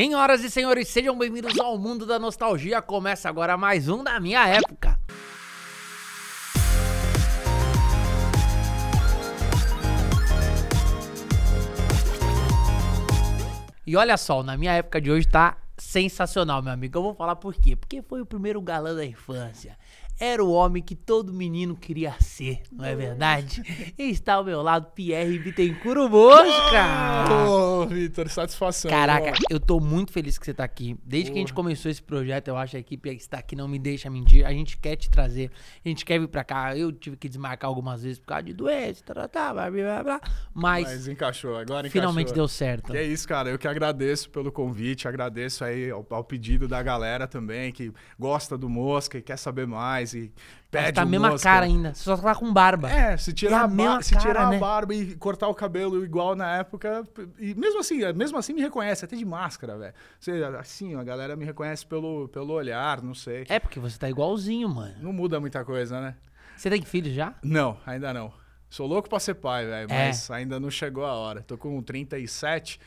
Senhoras e senhores, sejam bem-vindos ao Mundo da Nostalgia. Começa agora mais um da minha época. E olha só, na minha época de hoje tá sensacional, meu amigo. Eu vou falar por quê? Porque foi o primeiro galã da infância era o homem que todo menino queria ser, não é verdade? e está ao meu lado Pierre Bittencourt Mosca! Ô, oh, Vitor, satisfação. Caraca, eu tô muito feliz que você tá aqui. Desde que a gente começou esse projeto, eu acho que a equipe está aqui, não me deixa mentir. A gente quer te trazer, a gente quer vir pra cá. Eu tive que desmarcar algumas vezes por causa de doença, tá, tá, tá blá, blá, blá. Mas, mas encaixou, agora Finalmente encaixou. deu certo. E é isso, cara. Eu que agradeço pelo convite, agradeço aí ao, ao pedido da galera também, que gosta do Mosca e quer saber mais e pede tá a mesma Oscar. cara ainda. só tá com barba. É, se é tirar, é a, a, se cara, tirar né? a barba e cortar o cabelo igual na época. E mesmo assim, é, mesmo assim me reconhece, até de máscara, velho. Assim, a galera me reconhece pelo, pelo olhar, não sei. É porque você tá igualzinho, mano. Não muda muita coisa, né? Você tem filho já? Não, ainda não. Sou louco pra ser pai, velho, é. mas ainda não chegou a hora. Tô com 37.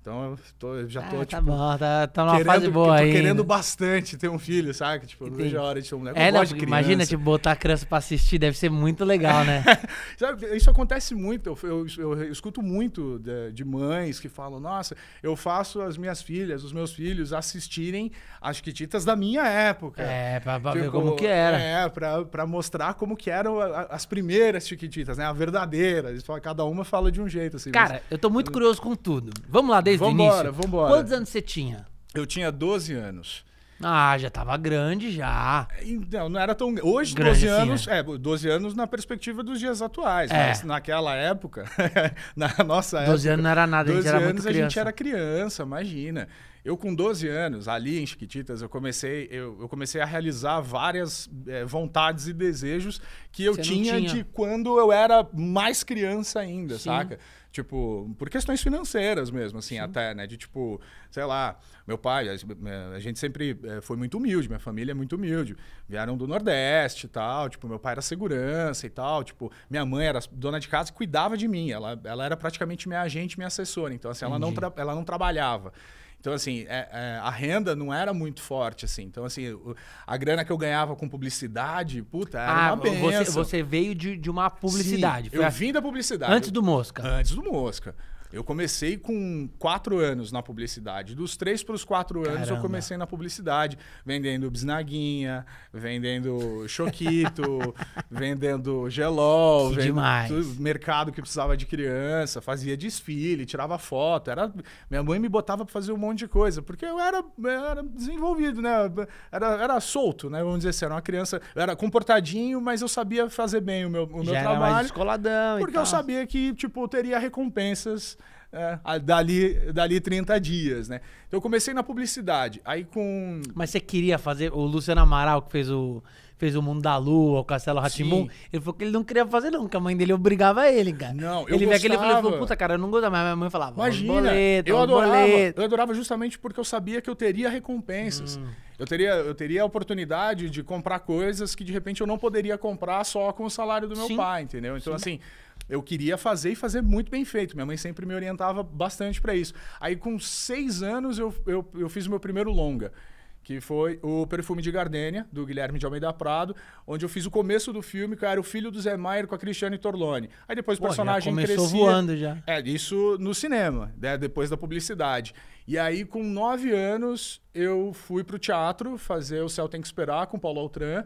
Então eu, tô, já tô, ah, tá tipo. Tá bom, tá, tá numa querendo, fase boa aí. Tô querendo bastante ter um filho, sabe? Tipo, eu não vejo a hora de ter um moleque. É, não, de imagina, tipo, botar a criança pra assistir, deve ser muito legal, né? sabe, isso acontece muito. Eu, eu, eu escuto muito de, de, mães que falam: nossa, eu faço as minhas filhas, os meus filhos assistirem as Chiquititas da minha época. É, pra, pra tipo, ver como que era. É, pra, pra mostrar como que eram as primeiras Chiquititas, né? A verdadeira. Cada uma fala de um jeito, assim. Cara, mas... eu tô muito curioso com tudo. Vamos lá, desde vambora, o início. Vambora, vambora. Quantos anos você tinha? Eu tinha 12 anos. Ah, já tava grande já. Então, não era tão hoje grande 12 assim, anos, né? é, 12 anos na perspectiva dos dias atuais, é. mas naquela época, na nossa 12 época, 12 anos não era nada, a gente era anos a gente era criança, imagina. Eu com 12 anos, ali em Chiquititas, eu comecei, eu, eu comecei a realizar várias é, vontades e desejos que eu tinha, tinha, de quando eu era mais criança ainda, Sim. saca? Tipo, por questões financeiras mesmo, assim, Sim. até, né? De tipo, sei lá, meu pai, a, eh, a gente sempre eh, foi muito humilde, minha família é muito humilde. Vieram do Nordeste e tal, tipo, meu pai era segurança e tal, tipo, minha mãe era dona de casa e cuidava de mim. Ela, ela era praticamente minha agente, minha assessora. Então, assim, ela não, ela não trabalhava. Então, assim, é, é, a renda não era muito forte, assim. Então, assim, a grana que eu ganhava com publicidade, puta, era ah, uma benção. Você, você veio de, de uma publicidade. Sim, eu a... vim da publicidade. Antes do Mosca. Antes do Mosca. Eu comecei com quatro anos na publicidade. Dos três para os quatro anos Caramba. eu comecei na publicidade, vendendo bisnaguinha, vendendo choquito, vendendo gelol, vendendo demais. mercado que precisava de criança, fazia desfile, tirava foto. Era... Minha mãe me botava para fazer um monte de coisa, porque eu era, era desenvolvido, né? Era, era solto, né? Vamos dizer assim, era uma criança, era comportadinho, mas eu sabia fazer bem o meu, o meu Já trabalho. Era mais descoladão, porque eu sabia que tipo teria recompensas é, dali, dali 30 dias, né? Então eu comecei na publicidade, aí com... Mas você queria fazer... O Luciano Amaral, que fez o fez o Mundo da Lua, o Castelo Ratimum. Ele falou que ele não queria fazer, não, que a mãe dele obrigava ele, cara. Não, eu Ele gostava. aquele ele falou, puta, cara, eu não gostava, mas minha mãe falava, Imagina, boleto, eu adorava. Boleto. Eu adorava justamente porque eu sabia que eu teria recompensas. Hum. Eu teria, eu teria a oportunidade de comprar coisas que de repente eu não poderia comprar só com o salário do meu Sim. pai, entendeu? Então, Sim. assim, eu queria fazer e fazer muito bem feito. Minha mãe sempre me orientava bastante para isso. Aí, com seis anos, eu, eu, eu fiz o meu primeiro longa que foi o Perfume de Gardênia, do Guilherme de Almeida Prado, onde eu fiz o começo do filme, que era o filho do Zé Maier com a Cristiane torloni Aí depois o personagem já começou crescia. voando já. É, isso no cinema, né? depois da publicidade. E aí, com nove anos, eu fui para o teatro fazer O Céu Tem Que Esperar, com Paulo Altran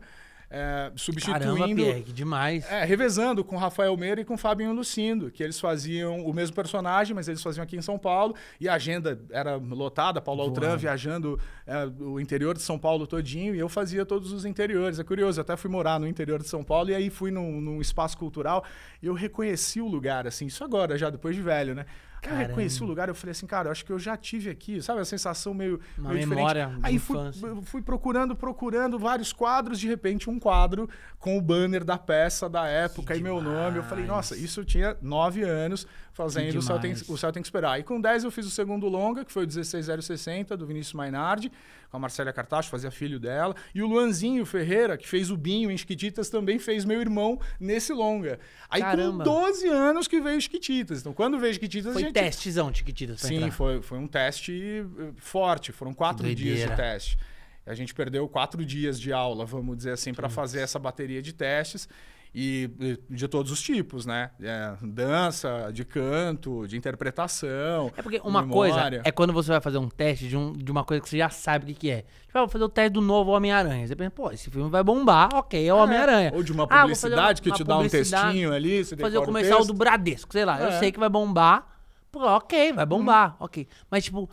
é, substituindo. Caramba, Pierre, demais. É, revezando com Rafael Meira e com Fabinho Lucindo, que eles faziam o mesmo personagem, mas eles faziam aqui em São Paulo, e a agenda era lotada, Paulo Boa. Altran viajando é, o interior de São Paulo todinho, e eu fazia todos os interiores. É curioso, até fui morar no interior de São Paulo, e aí fui num, num espaço cultural, e eu reconheci o lugar, assim, isso agora, já depois de velho, né? Cara, eu reconheci o lugar, eu falei assim, cara, acho que eu já tive aqui, sabe? A sensação meio. Uma meio memória. Aí fui, fui, procurando, procurando vários quadros, de repente, um quadro com o banner da peça da época que e demais. meu nome. Eu falei, nossa, isso eu tinha nove anos fazendo o céu, tem, o céu Tem Que Esperar. E com dez eu fiz o segundo longa, que foi o 16060, do Vinícius Mainardi, com a Marcela Cartacho, fazia filho dela. E o Luanzinho Ferreira, que fez o Binho em Chiquititas, também fez meu irmão nesse longa. Aí Caramba. com 12 anos que veio Chiquititas. Então quando veio Chiquititas, foi Tipo, testezão, Tiquititas, pra Sim, foi, foi um teste eh, forte. Foram quatro dias de teste. A gente perdeu quatro dias de aula, vamos dizer assim, para fazer essa bateria de testes. E eh, de todos os tipos, né? É, dança, de canto, de interpretação. É porque uma memória. coisa é quando você vai fazer um teste de, um, de uma coisa que você já sabe o que, é. Tipo, ah, vou fazer o teste do novo Homem-Aranha. Você pensa, pô, esse filme vai bombar, ok, é o é, Homem-Aranha. É. Ou de uma ah, publicidade ah, uma, que te dá um textinho ali. Você fazer o comercial o do Bradesco, sei lá. É. Eu sei que vai bombar. Pô, ok, vai uhum. bombar, hum. ok. Mas, tipo,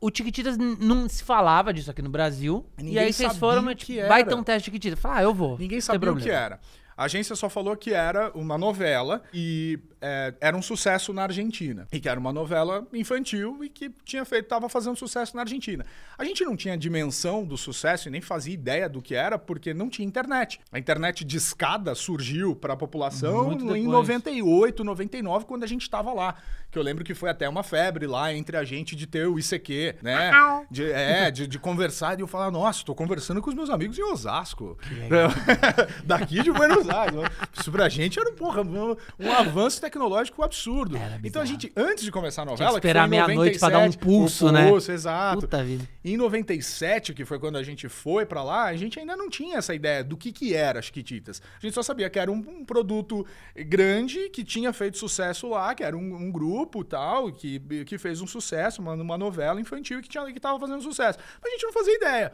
o Tiquititas não se falava disso aqui no Brasil. Ninguém e aí vocês foram, tipo, vai ter um teste de Tiquititas. Falar, ah, eu vou. Ninguém sabia o que era. A agência só falou que era uma novela e é, era um sucesso na Argentina. E que era uma novela infantil e que tinha feito, estava fazendo sucesso na Argentina. A gente não tinha dimensão do sucesso e nem fazia ideia do que era, porque não tinha internet. A internet de escada surgiu para a população em 98, 99, quando a gente estava lá. Que eu lembro que foi até uma febre lá entre a gente de ter o ICQ, né? De, é, de, de conversar e eu falar, nossa, estou conversando com os meus amigos em Osasco. Daqui de Buenos pesado. Né? Isso pra gente era um, porra, um, um avanço tecnológico absurdo. Então a gente, antes de começar a novela. Tinha que esperar meia-noite pra dar um pulso, um pulso né? exato. Puta vida. Em 97, que foi quando a gente foi pra lá, a gente ainda não tinha essa ideia do que, que era as Kititas. A gente só sabia que era um, um produto grande que tinha feito sucesso lá, que era um, um grupo tal, que, que fez um sucesso, uma, uma novela infantil que, tinha, que tava fazendo sucesso. Mas a gente não fazia ideia.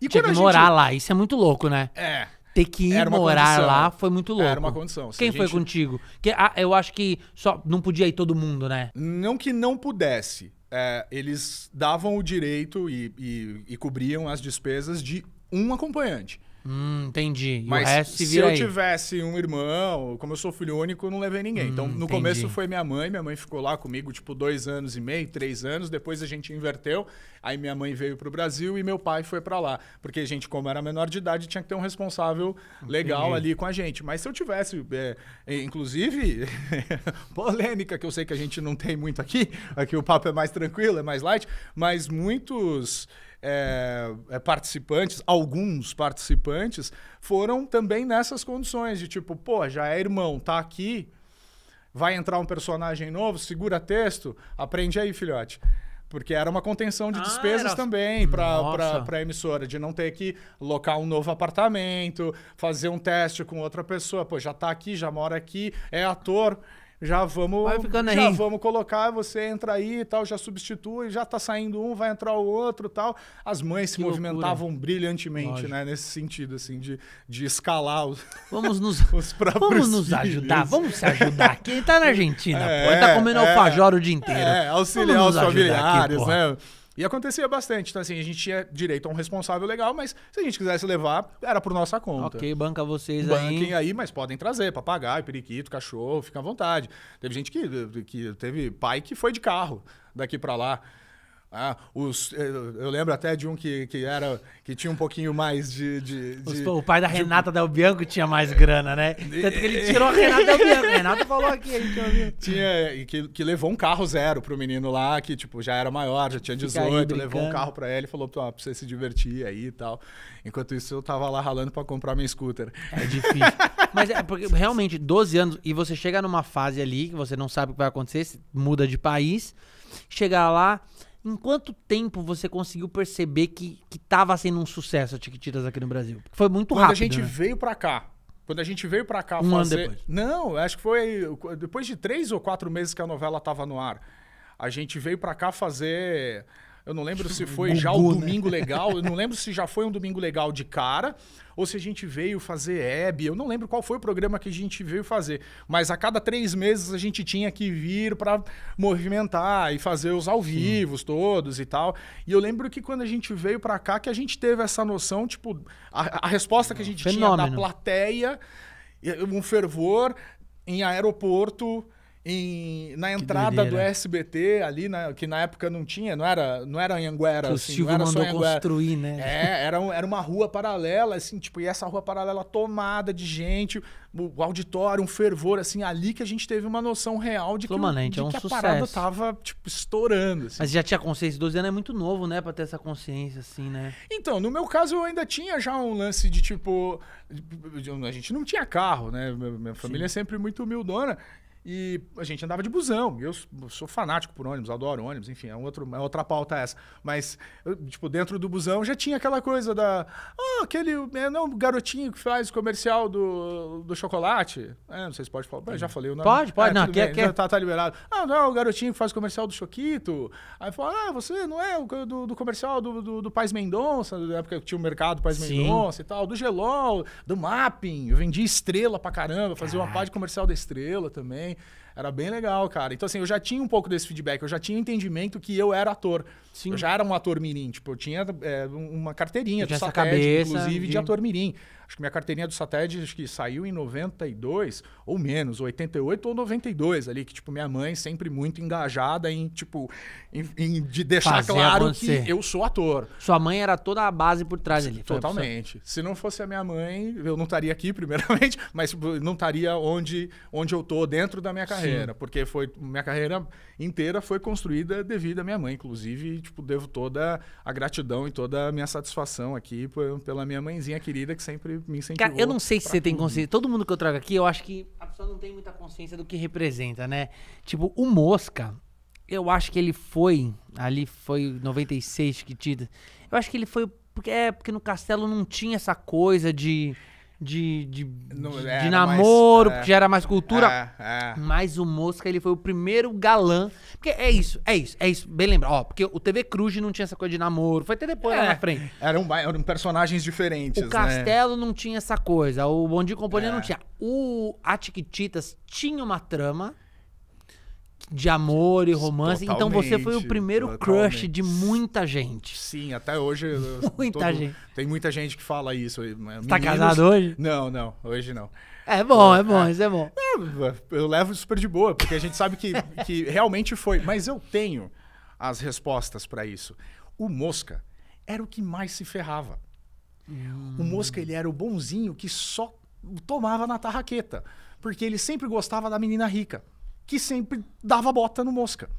E tinha que morar gente... lá, isso é muito louco, né? É ter que ir morar lá foi muito louco. Era uma condição. Se Quem gente... foi contigo? Que, ah, eu acho que só não podia ir todo mundo, né? Não que não pudesse. É, eles davam o direito e, e, e cobriam as despesas de um acompanhante. Hum, entendi. E Mas o resto se vira se eu aí. tivesse um irmão, como eu sou filho único, eu não levei ninguém. Hum, então, no entendi. começo foi minha mãe, minha mãe ficou lá comigo, tipo, dois anos e meio, três anos. Depois a gente inverteu. Aí minha mãe veio pro Brasil e meu pai foi para lá. Porque, a gente, como era menor de idade, tinha que ter um responsável legal entendi. ali com a gente. Mas se eu tivesse, é, é inclusive, polêmica, que eu sei que a gente não tem muito aqui, aqui o papo é mais tranquilo, é mais light, mas muitos. É, é, participantes, alguns participantes, foram também nessas condições de tipo, pô, já é irmão, tá aqui, vai entrar um personagem novo, segura texto, aprende aí, filhote. Porque era uma contenção de ah, despesas ah, era... também para a emissora, de não ter que locar um novo apartamento, fazer um teste com outra pessoa. Pô, já está aqui, já mora aqui, é ator já vamos já aí. vamos colocar, você entra aí e tal, já substitui, já tá saindo um, vai entrar o outro tal. As mães que se loucura. movimentavam brilhantemente, Lógico. né? Nesse sentido, assim, de, de escalar os, vamos nos, os próprios Vamos nos filhos. ajudar, vamos se ajudar. Quem tá na Argentina, tá é, pô, tá comendo é, alfajor o dia inteiro. É, auxiliar os familiares, aqui, né? E acontecia bastante. Então, assim, a gente tinha direito a um responsável legal, mas se a gente quisesse levar, era por nossa conta. Ok, banca vocês aí. Banquem aí, mas podem trazer papagaio, periquito, cachorro, fica à vontade. Teve gente que, que teve pai que foi de carro daqui para lá. Ah, os, eh, eu lembro até de um que, que era que tinha um pouquinho mais de. de, de os, o pai da Renata Del Bianco tinha mais grana, né? Tanto que ele tirou a Renata Del Bianco. Renata falou aqui, a gente Tinha, que, que levou um carro zero pro menino lá, que tipo, já era maior, já tinha 18, levou um carro pra ele e falou: ah, pra você se divertir aí e tal. Enquanto isso, eu tava lá ralando pra comprar minha scooter. É difícil. Mas é porque realmente, 12 anos, e você chega numa fase ali que você não sabe o que vai acontecer, muda de país, chegar lá em quanto tempo você conseguiu perceber que, que tava sendo um sucesso a Tiquitiras aqui no Brasil? Porque foi muito Quando rápido. Quando a gente né? veio para cá. Quando a gente veio para cá um fazer... Ano depois. Não, acho que foi depois de três ou quatro meses que a novela tava no ar. A gente veio para cá fazer eu não lembro se foi já o né? domingo né? legal. Eu não lembro se já foi um domingo legal de cara ou se a gente veio fazer Hebe. Eu não lembro qual foi o programa que a gente veio fazer. Mas a cada três meses a gente tinha que vir para movimentar e fazer os ao vivos todos e tal. E eu lembro que quando a gente veio para cá que a gente teve essa noção, tipo, a, a resposta que a gente Fenômeno. tinha da plateia, um fervor em aeroporto em, na entrada do SBT ali, na, que na época não tinha, não era, não era Anhanguera. Que assim, o Silvio não mandou construir, né? É, era, era uma rua paralela, assim, tipo, e essa rua paralela tomada de gente, o auditório, um fervor, assim, ali que a gente teve uma noção real de que, de é um que a parada tava, tipo, estourando. Assim. Mas já tinha consciência, 12 anos é muito novo, né, pra ter essa consciência, assim, né? Então, no meu caso, eu ainda tinha já um lance de, tipo, a gente não tinha carro, né? Minha família é Sim. é sempre muito humildona. E a gente andava de busão. Eu sou fanático por ônibus, adoro ônibus, enfim, é, um outro, é outra pauta essa. Mas, tipo, dentro do busão já tinha aquela coisa da. Ah, oh, aquele. É, não, garotinho que faz comercial do, do chocolate. É, não sei se pode falar. Já falei o nome. Pode, pode, é, não, quer, quer. Tá, tá liberado. Ah, não, é o garotinho que faz comercial do Choquito. Aí fala, ah, você não é o do, do comercial do, do, do Mendonça, na época que tinha o mercado Pais Sim. Mendonça e tal, do Gelol, do Mapping. Eu vendia estrela pra caramba, fazia Caraca. uma parte comercial da estrela também. Era bem legal, cara. Então, assim, eu já tinha um pouco desse feedback, eu já tinha entendimento que eu era ator. Sim. Eu já era um ator mirim. Tipo, eu tinha é, uma carteirinha eu do cabeça, inclusive, de... de ator mirim. Acho que minha carteirinha do satélite acho que saiu em 92 ou menos, 88 ou 92 ali, que tipo minha mãe sempre muito engajada em tipo em, em de deixar Fazer claro que eu sou ator. Sua mãe era toda a base por trás ali. Totalmente. Se não fosse a minha mãe, eu não estaria aqui primeiramente, mas tipo, não estaria onde onde eu tô dentro da minha carreira, Sim. porque foi minha carreira inteira foi construída devido à minha mãe, inclusive, tipo, devo toda a gratidão e toda a minha satisfação aqui pela minha mãezinha querida que sempre me incentivou. Cara, eu não sei se você tudo. tem consciência. Todo mundo que eu trago aqui, eu acho que a pessoa não tem muita consciência do que representa, né? Tipo, o Mosca, eu acho que ele foi, ali foi 96 que tira. Eu acho que ele foi, porque é porque no Castelo não tinha essa coisa de de, de, de namoro, mais, é, porque já era mais cultura. É, é. Mas o Mosca, ele foi o primeiro galã. Porque é isso, é isso, é isso. Bem lembrado. ó, porque o TV Cruz não tinha essa coisa de namoro. Foi até depois lá é, na frente. Eram, eram personagens diferentes. O né? Castelo né? não tinha essa coisa, o Bom Dia Companhia não é. tinha. O A Tiquititas tinha uma trama de amor e romance. Então, totalmente, então você foi o primeiro totalmente. crush de muita gente. Sim, até hoje. muita todo, gente. Tem muita gente que fala isso. Tá Meninos, tá casado hoje? Não, não, hoje não. É bom, é, é bom, é, isso é bom. É, eu, levo super de boa, porque a gente sabe que, que realmente foi. Mas eu tenho as respostas para isso. O Mosca era o que mais se ferrava. Hum. O Mosca, ele era o bonzinho que só tomava na tarraqueta, porque ele sempre gostava da menina rica que sempre dava bota no Mosca.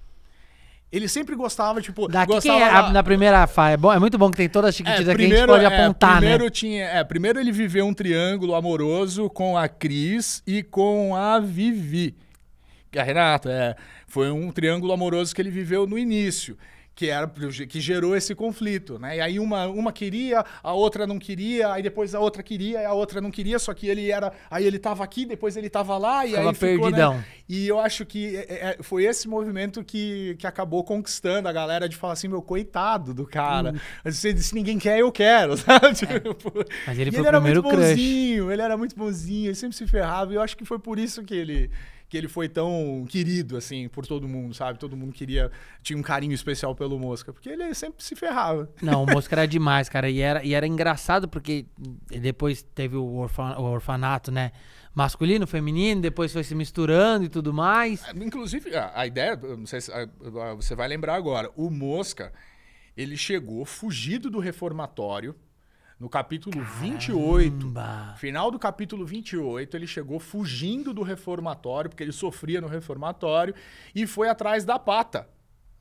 Ele sempre gostava, tipo. Daqui gostava é, da... na primeira fase. É, bom, é muito bom que tem todas as chiquititas é, que a gente pode é, apontar, né? primeiro né? Tinha, é, primeiro ele viveu um triângulo amoroso com a Cris e com a Vivi. É a Renata, é, foi um triângulo amoroso que ele viveu no início que era que gerou esse conflito, né? E aí uma, uma queria, a outra não queria, aí depois a outra queria, a outra não queria, só que ele era, aí ele estava aqui, depois ele estava lá e aí ficou, né? perdidão. Né? E eu acho que é, é, é, foi esse movimento que, que acabou conquistando a galera de falar assim, meu coitado do cara. Hum. Se, se ninguém quer, eu quero, sabe? é. Tipo, Mas ele foi ele o primeiro era muito bonzinho, crush. ele era muito bonzinho, ele sempre se ferrava, e eu acho que foi por isso que ele que ele foi tão querido, assim, por todo mundo, sabe? Todo mundo queria, tinha um carinho especial pelo Mosca, porque ele sempre se ferrava. Não, o Mosca era demais, cara, e era, e era engraçado porque depois teve o, orfan, o orfanato, né? masculino, feminino, depois foi se misturando e tudo mais. Ah, inclusive, a, a ideia, não sei se, a, a, você vai lembrar agora, o Mosca, ele chegou fugido do reformatório, no capítulo Caramba. 28, final do capítulo 28, ele chegou fugindo do reformatório, porque ele sofria no reformatório, e foi atrás da pata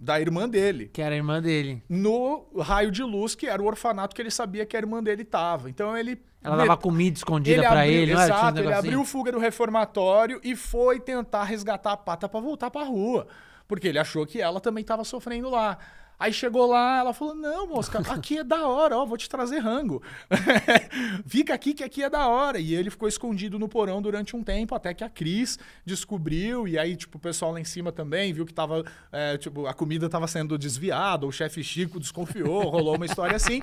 da irmã dele. Que era a irmã dele. No raio de luz, que era o orfanato que ele sabia que a irmã dele estava. Então ele. Ela met... dava comida escondida para ele, não Exato, ele abriu fuga do reformatório e foi tentar resgatar a pata para voltar para a rua. Porque ele achou que ela também estava sofrendo lá. Aí chegou lá, ela falou: Não, mosca, aqui é da hora, ó, vou te trazer rango. Fica aqui que aqui é da hora. E ele ficou escondido no porão durante um tempo, até que a Cris descobriu. E aí, tipo, o pessoal lá em cima também viu que tava, é, tipo, a comida tava sendo desviada, o chefe Chico desconfiou, rolou uma história assim.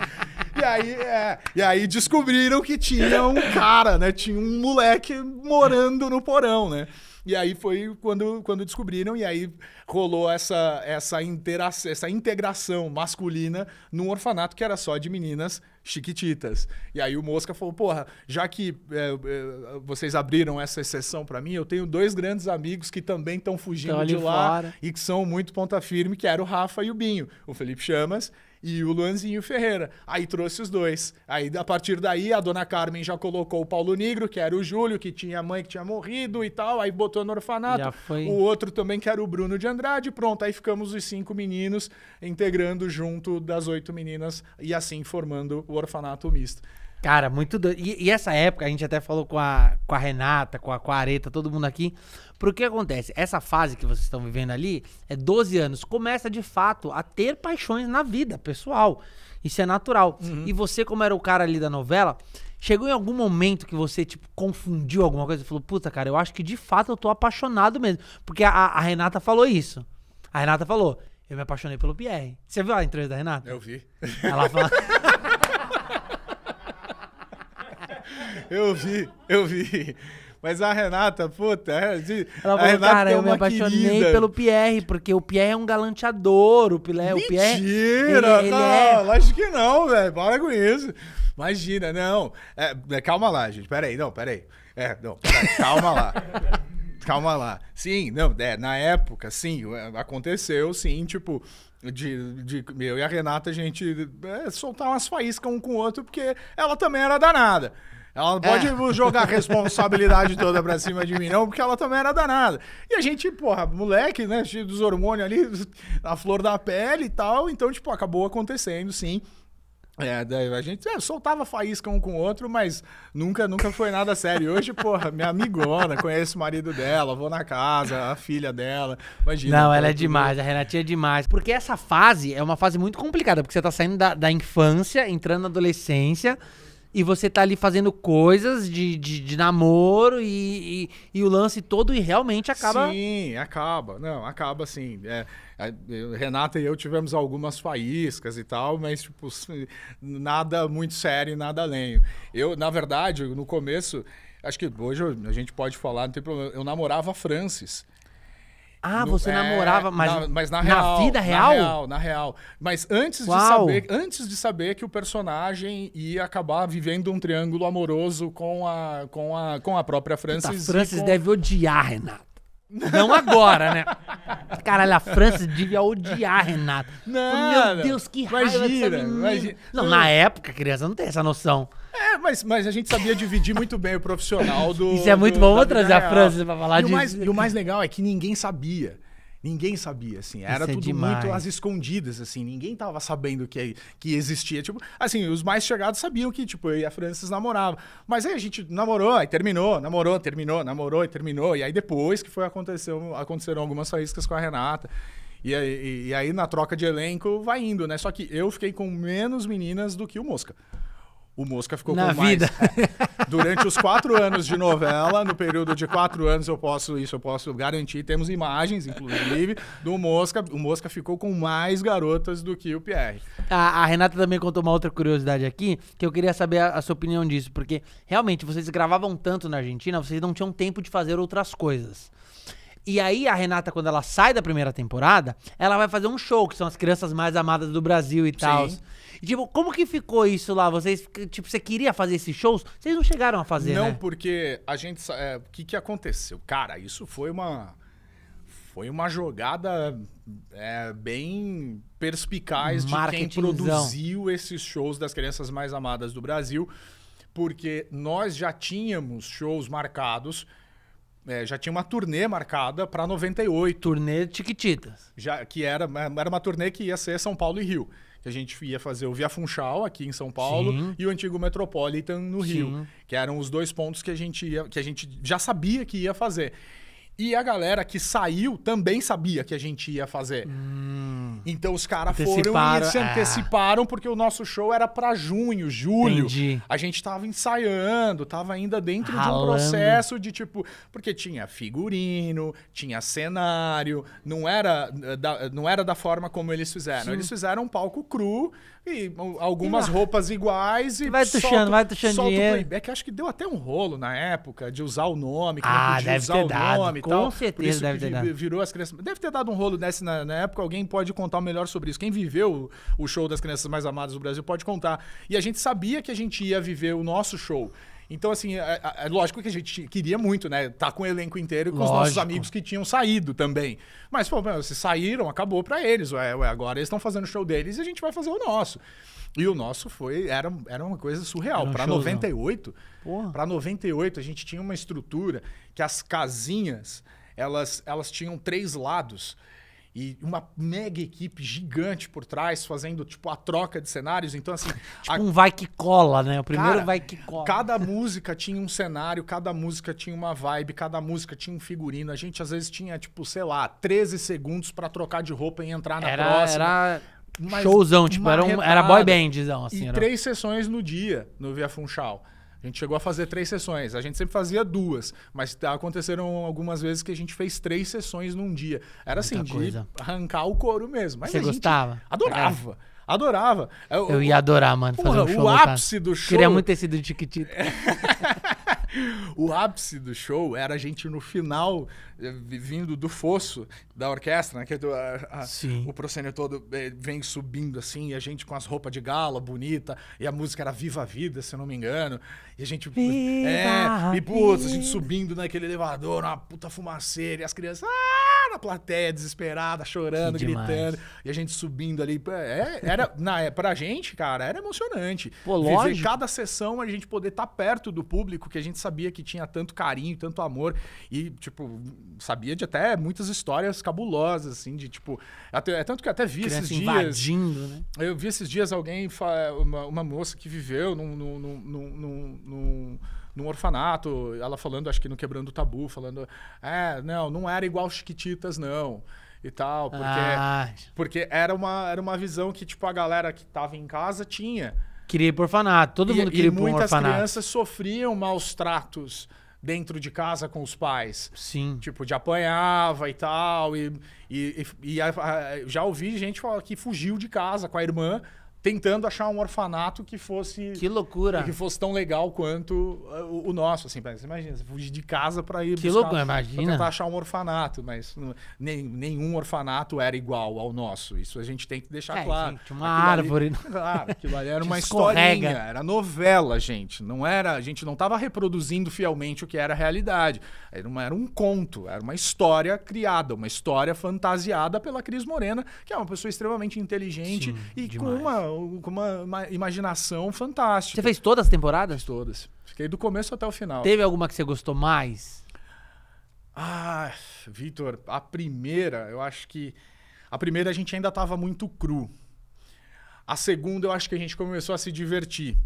E aí, é, e aí descobriram que tinha um cara, né? Tinha um moleque morando no porão, né? E aí foi quando, quando descobriram, e aí rolou essa, essa, intera essa integração masculina num orfanato que era só de meninas chiquititas. E aí o Mosca falou: porra, já que é, é, vocês abriram essa exceção para mim, eu tenho dois grandes amigos que também estão fugindo de lá fora. e que são muito ponta firme, que era o Rafa e o Binho, o Felipe Chamas e o Luanzinho Ferreira. Aí trouxe os dois. Aí, a partir daí, a dona Carmen já colocou o Paulo Negro, que era o Júlio, que tinha mãe que tinha morrido e tal. Aí botou no orfanato. Foi... O outro também, que era o Bruno de Andrade. Pronto, aí ficamos os cinco meninos integrando junto das oito meninas e assim formando o orfanato misto. Cara, muito doido. E, e, essa época, a gente até falou com a, com a Renata, com a, com a Areta, todo mundo aqui. Porque que acontece? Essa fase que vocês estão vivendo ali, é 12 anos, começa de fato a ter paixões na vida pessoal. Isso é natural. Uhum. E você, como era o cara ali da novela, chegou em algum momento que você, tipo, confundiu alguma coisa e falou, puta, cara, eu acho que de fato eu tô apaixonado mesmo. Porque a, a Renata falou isso. A Renata falou, eu me apaixonei pelo Pierre. Você viu a entrevista da Renata? Eu vi. Ela falou... Eu vi, eu vi. Mas a Renata, puta, é a Renata Ela falou, cara, é eu me apaixonei querida. pelo Pierre, porque o Pierre é um galanteador, o, Pilé, Mentira, o Pierre... Mentira! não, é... acho que não, velho, para com isso. Imagina, não. É, é calma lá, gente, peraí, não, peraí. É, não, calma lá. calma lá. Sim, não, é, na época, sim, é, aconteceu, sim, tipo, de, de eu e a Renata, a gente é, soltar umas faíscas um com o outro, porque ela também era danada. Ela não pode é. jogar a responsabilidade toda pra cima de mim, não, porque ela também era danada. E a gente, porra, moleque, né? Cheio dos hormônios ali, na flor da pele e tal. Então, tipo, acabou acontecendo, sim. É, a gente é, soltava faísca um com o outro, mas nunca, nunca foi nada sério. Hoje, porra, minha amigona, conheço o marido dela, vou na casa, a filha dela. Imagina. Não, ela é tudo. demais, a Renatinha é demais. Porque essa fase é uma fase muito complicada, porque você tá saindo da, da infância, entrando na adolescência e você tá ali fazendo coisas de, de, de namoro e, e, e, o lance todo e realmente acaba. Sim, acaba. Não, acaba assim. É, Renata e eu tivemos algumas faíscas e tal, mas tipo, nada muito sério, nada além. Eu, na verdade, no começo, acho que hoje a gente pode falar, não tem problema. Eu namorava a Francis. Ah, você é, namorava, mas na, mas na, real, na vida real? Na real, na real. Mas antes Uau. de, saber, antes de saber que o personagem ia acabar vivendo um triângulo amoroso com a, com a, com a própria Francis. Puta, a Francis com... deve odiar, Renato. Não agora, né? Caralho, a França devia odiar Renato. Não, Meu Deus, que raiva imagina, imagina. Não, na época, criança não tem essa noção. É, mas, mas a gente sabia dividir muito bem o profissional do. Isso é muito do, bom. Vou trazer a França pra falar e disso. O mais, e o mais legal é que ninguém sabia. Ninguém sabia, assim. Era é tudo muito às escondidas, assim. Ninguém tava sabendo que, que existia. Tipo, assim, os mais chegados sabiam que, tipo, eu e a Francis namorava, Mas aí a gente namorou, aí terminou, namorou, terminou, namorou e terminou. E aí depois que foi aconteceu, aconteceram algumas faíscas com a Renata. E aí, e aí, na troca de elenco, vai indo, né? Só que eu fiquei com menos meninas do que o Mosca. O Mosca ficou Na com vida. mais. É. Durante os quatro anos de novela, no período de quatro anos, eu posso isso, eu posso garantir. Temos imagens, inclusive, do Mosca. O Mosca ficou com mais garotas do que o Pierre. A, a Renata também contou uma outra curiosidade aqui, que eu queria saber a, a, sua opinião disso, porque realmente vocês gravavam tanto na Argentina, vocês não tinham tempo de fazer outras coisas. E aí a Renata, quando ela sai da primeira temporada, ela vai fazer um show, que são as crianças mais amadas do Brasil e tal. Sim tipo, como que ficou isso lá? Vocês, tipo, você queria fazer esses shows? Vocês não chegaram a fazer, Não, né? porque a gente... É, o é, que que aconteceu? Cara, isso foi uma... Foi uma jogada é, bem perspicaz de quem produziu esses shows das crianças mais amadas do Brasil, porque nós já tínhamos shows marcados... É, já tinha uma turnê marcada para 98. Turnê Tiquititas. Já, que era, é, era uma turnê que ia ser São Paulo e Rio que a gente ia fazer o Via Funchal aqui em São Paulo Sim. e o antigo Metropolitan no Sim. Rio, que eram os dois pontos que a gente ia, que a gente já sabia que ia fazer. E a galera que saiu também sabia que a gente ia fazer. Hum, então os caras foram e se é. anteciparam, é. porque o nosso show era para junho, julho. Entendi. A gente tava ensaiando, tava ainda dentro Ralando. de um processo de tipo. Porque tinha figurino, tinha cenário, não era eh, da, não era da forma como eles fizeram. Sim. Eles fizeram um palco cru e algumas e roupas iguais e Vai tuxando, solta, vai tuxando solta dinheiro. o playback. Acho que deu até um rolo na época de usar o nome, que ah, não podia deve usar ter o dado. nome Com e tal. Com certeza deve ter dado. Virou as crianças... Deve ter dado um rolo nesse na, na época. Alguém pode contar melhor sobre isso. Quem viveu o show das crianças mais amadas do Brasil pode contar. E a gente sabia que a gente ia viver o nosso show. Então, assim, é, é, é, lógico que a gente queria muito, né? Tá com o elenco inteiro e com lógico. os nossos amigos que tinham saído também. Mas, pô, se saíram, acabou para eles. Ué, ué, agora eles estão fazendo o show deles e a gente vai fazer o nosso. E o nosso foi era, era uma coisa surreal. Um para 98, para 98 a gente tinha uma estrutura que as casinhas, elas elas tinham três lados e uma mega equipe gigante por trás, fazendo tipo a troca de cenários. Então, assim. Tipo a... um vai que cola, né? O primeiro Cara, vai que cola. Cada música tinha um cenário, cada música tinha uma vibe, cada música tinha um figurino. A gente às vezes tinha, tipo, sei lá, 13 segundos para trocar de roupa e entrar na era, próxima. Era Mas showzão, tipo, era, um, era boy bandzão, assim. E era... três sessões no dia no Via Funchal. A gente chegou a fazer três sessões. A gente sempre fazia duas, mas tá, aconteceram algumas vezes que a gente fez três sessões num dia. Era Muita assim, coisa. de arrancar o couro mesmo. Mas Você gostava? Adorava. É. Adorava. É, eu, eu, ia adorar, mano, fazer porra, um show. O ápice do show. Queria muito ter sido de Tiquitito. o ápice do show era a gente no final, eh, vindo do fosso da orquestra, né? Que a, a, o proscênio todo eh, vem subindo assim, e a gente com as roupas de gala bonita, e a música era Viva a Vida, se não me engano. E a gente. Viva, é, e putz, a gente subindo naquele elevador, uma puta fumaceira, e as crianças ah, na plateia, desesperada, chorando, gritando. E a gente subindo ali. É, era, na, é, pra gente, cara, era emocionante. Pô, lógico. Dizer, cada sessão a gente poder estar tá perto do público que a gente sabia que tinha tanto carinho, tanto amor. E, tipo, sabia de até muitas histórias cabulosas, assim, de tipo. Até, é tanto que eu até vi Criança esses dias. Invadindo, né? Eu vi esses dias alguém, uma, uma moça que viveu num, num, num, num num, num orfanato, ela falando, acho que no Quebrando o Tabu, falando, é, não, não era igual Chiquititas, não e tal, porque, ah. porque era, uma, era uma visão que, tipo, a galera que tava em casa tinha. Queria ir pro orfanato, todo e, mundo queria ir pro orfanato. E muitas crianças sofriam maus tratos dentro de casa com os pais. Sim. Tipo, de apanhava e tal, e, e, e, e já ouvi gente falar que fugiu de casa com a irmã tentando achar um orfanato que fosse que loucura que fosse tão legal quanto uh, o, o nosso assim você imagina você fugir de casa para ir que buscar, loucura imagina tentar achar um orfanato mas não, nem, nenhum orfanato era igual ao nosso isso a gente tem que deixar é, claro gente, uma aquilo árvore ali, claro aquilo ali era uma historinha era novela gente não era a gente não estava reproduzindo fielmente o que era a realidade era, uma, era um conto era uma história criada uma história fantasiada pela Cris Morena que é uma pessoa extremamente inteligente Sim, e demais. com uma então, com uma, uma imaginação fantástica. Você fez todas as temporadas? Fiz todas. Fiquei do começo até o final. Teve alguma que você gostou mais? Ah, Vitor, a primeira, eu acho que. A primeira a gente ainda estava muito cru. A segunda, eu acho que a gente começou a se divertir.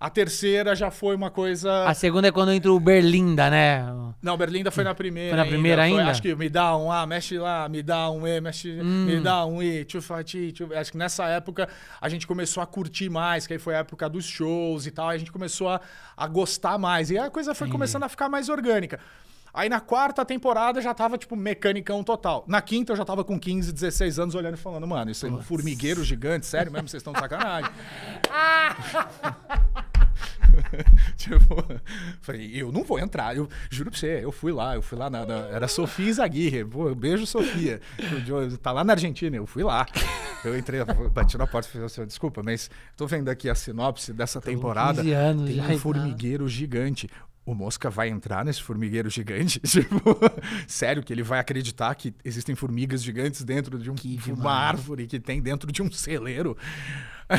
A terceira já foi uma coisa. A segunda é quando entra o Berlinda, né? Não, Berlinda foi na primeira. Foi na primeira ainda? ainda? Foi, acho que me dá um A, mexe lá, me dá um E, mexe, hum. me dá um E, tchufati, tchufati. Acho que nessa época a gente começou a curtir mais, que aí foi a época dos shows e tal, a gente começou a, a gostar mais. E a coisa foi começando a ficar mais orgânica. Aí na quarta temporada já tava, tipo, mecanicão total. Na quinta eu já tava com 15, 16 anos olhando e falando, mano, isso é um formigueiro gigante, sério mesmo, vocês estão de sacanagem. tipo, falei, eu não vou entrar. Eu juro pra você, eu fui lá, eu fui lá na. na era Sofia Zaguirre. Pô, beijo, Sofia. tá lá na Argentina, eu fui lá. Eu entrei, bati na porta e falei assim, desculpa, mas tô vendo aqui a sinopse dessa temporada. 15 anos tem já um formigueiro gigante o Mosca vai entrar nesse formigueiro gigante? tipo, sério, que ele vai acreditar que existem formigas gigantes dentro de um, uma árvore que tem dentro de um celeiro?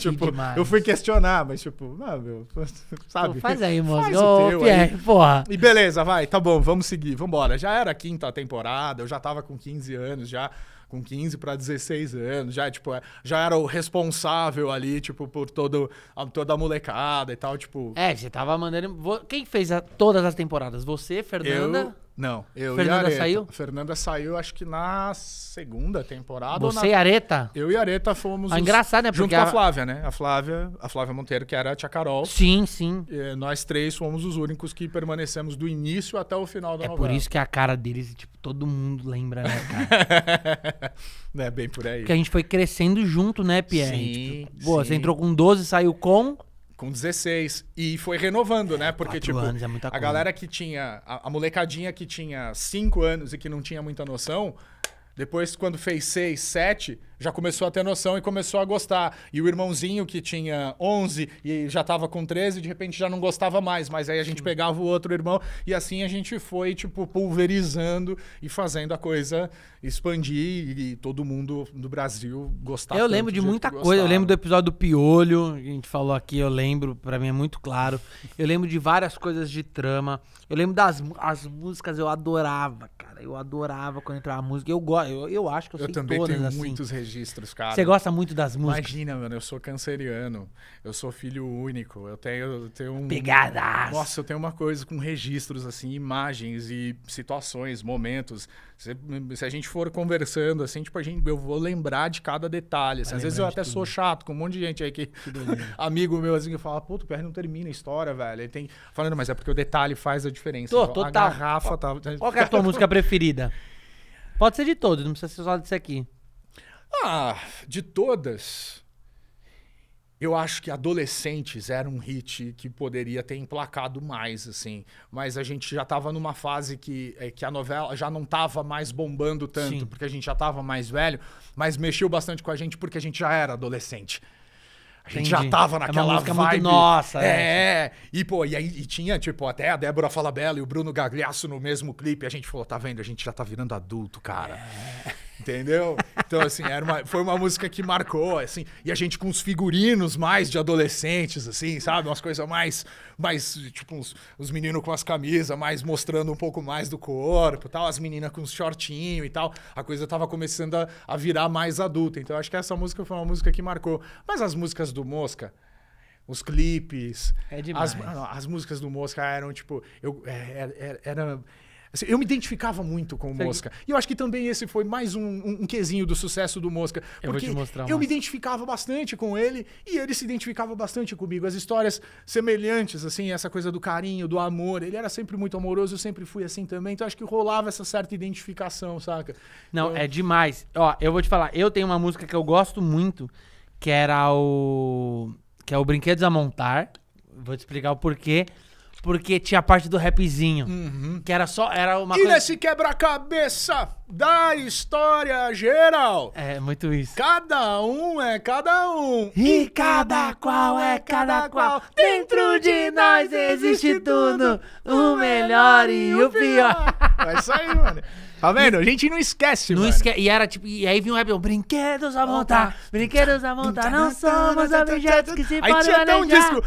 tipo, demais. eu fui questionar, mas tipo, ah, meu, sabe? Pô, faz aí, Mosca. Faz Ô, o teu Pierre, aí. porra. E beleza, vai, tá bom, vamos seguir, vambora. Já era a quinta temporada, eu já tava com 15 anos, já com 15 para 16 anos, já, tipo, é, já era o responsável ali, tipo, por todo, toda a molecada e tal, tipo... É, você tava mandando... Quem fez a, todas as temporadas? Você, Fernanda? Não, eu Fernanda e Areta. saiu? Fernanda saiu, acho que na segunda temporada. Você na... e Areta? Eu e Areta fomos. Ah, os... Engraçado, né? Porque junto a... com a Flávia, né? A Flávia, a Flávia Monteiro, que era a Tia Carol. Sim, sim. E eh, nós três fomos os únicos que permanecemos do início até o final da é novela. É por isso que a cara deles, tipo, todo mundo lembra, né, cara? é bem por aí. Porque a gente foi crescendo junto, né, Pierre? Sim. Tipo, sim. Boa, você entrou com 12, saiu com com 16. E foi renovando, é, né? Porque, tipo, anos é muita a galera que tinha. A, a molecadinha que tinha 5 anos e que não tinha muita noção, depois, quando fez 6, 7 já começou a ter noção e começou a gostar. E o irmãozinho que tinha 11 e já estava com 13, de repente já não gostava mais, mas aí a gente pegava o outro irmão e assim a gente foi, tipo, pulverizando e fazendo a coisa expandir e todo mundo do Brasil gostar. Eu lembro de muita coisa, eu lembro do episódio do Piolho, a gente falou aqui, eu lembro, para mim é muito claro. Eu lembro de várias coisas de trama. Eu lembro das as músicas, eu adorava, cara. Eu adorava quando entrava a música. Eu gosto, eu, eu acho que eu, eu sei também todas, tenho assim. muitos registros registros, cara. Você gosta muito das músicas? Imagina, mano, eu sou canceriano, eu sou filho único, eu tenho, eu tenho um. Pegadas! Nossa, eu tenho uma coisa com registros, assim, imagens e situações, momentos. Se, se a gente for conversando, assim, tipo, a gente, eu vou lembrar de cada detalhe. Assim, às vezes eu até sou chato com um monte de gente aí que. amigo meu, assim, que fala, pô, tu perde não termina a história, velho. Ele tem. Falando, mas é porque o detalhe faz a diferença. Tô, tô, então, a tá. garrafa tá. Qual é a tua música preferida? Pode ser de todos, não precisa ser só disso aqui. Ah, de todas, eu acho que Adolescentes era um hit que poderia ter emplacado mais, assim. Mas a gente já estava numa fase que, é, que a novela já não estava mais bombando tanto, Sim. porque a gente já estava mais velho, mas mexeu bastante com a gente porque a gente já era adolescente. A gente Entendi. já estava naquela é vibe. Muito nossa, é, é. é. E, pô, e, aí, e tinha, tipo, até a Débora Falabella e o Bruno Gagliasso no mesmo clipe. A gente falou, tá vendo? A gente já tá virando adulto, cara. É. Entendeu? Então, assim, era uma, foi uma música que marcou, assim. E a gente com os figurinos mais de adolescentes, assim, sabe? Umas coisas mais, mais tipo, uns, os meninos com as camisas, mais mostrando um pouco mais do corpo tal. As meninas com os shortinho e tal. A coisa tava começando a, a virar mais adulta. Então, acho que essa música foi uma música que marcou. Mas as músicas do Mosca os clipes. É demais. As, as músicas do Mosca eram, tipo, eu, é, é, era, era, Assim, eu me identificava muito com o Mosca. E eu acho que também esse foi mais um, um, um quesinho do sucesso do Mosca. Porque eu, eu me identificava bastante com ele e ele se identificava bastante comigo. As histórias semelhantes, assim, essa coisa do carinho, do amor. Ele era sempre muito amoroso, eu sempre fui assim também. Então acho que rolava essa certa identificação, saca? Não, então... é demais. Ó, eu vou te falar, eu tenho uma música que eu gosto muito, que era o. que é o Brinquedos a Montar. Vou te explicar o porquê porque tinha a parte do rapzinho. Uhum. Que era só. Era uma e coisa... nesse quebra-cabeça da história geral. É, muito isso. Cada um é cada um. E cada qual é, é cada qual. Dentro de nós existe tudo. O melhor e o pior. É isso aí, mano. Tá vendo? A gente não esquece, não mano. Esque... E era tipo, e aí vinha um rap, brinquedos a montar, brinquedos a montar, não somos objetos que se podem Aí tinha até um disco.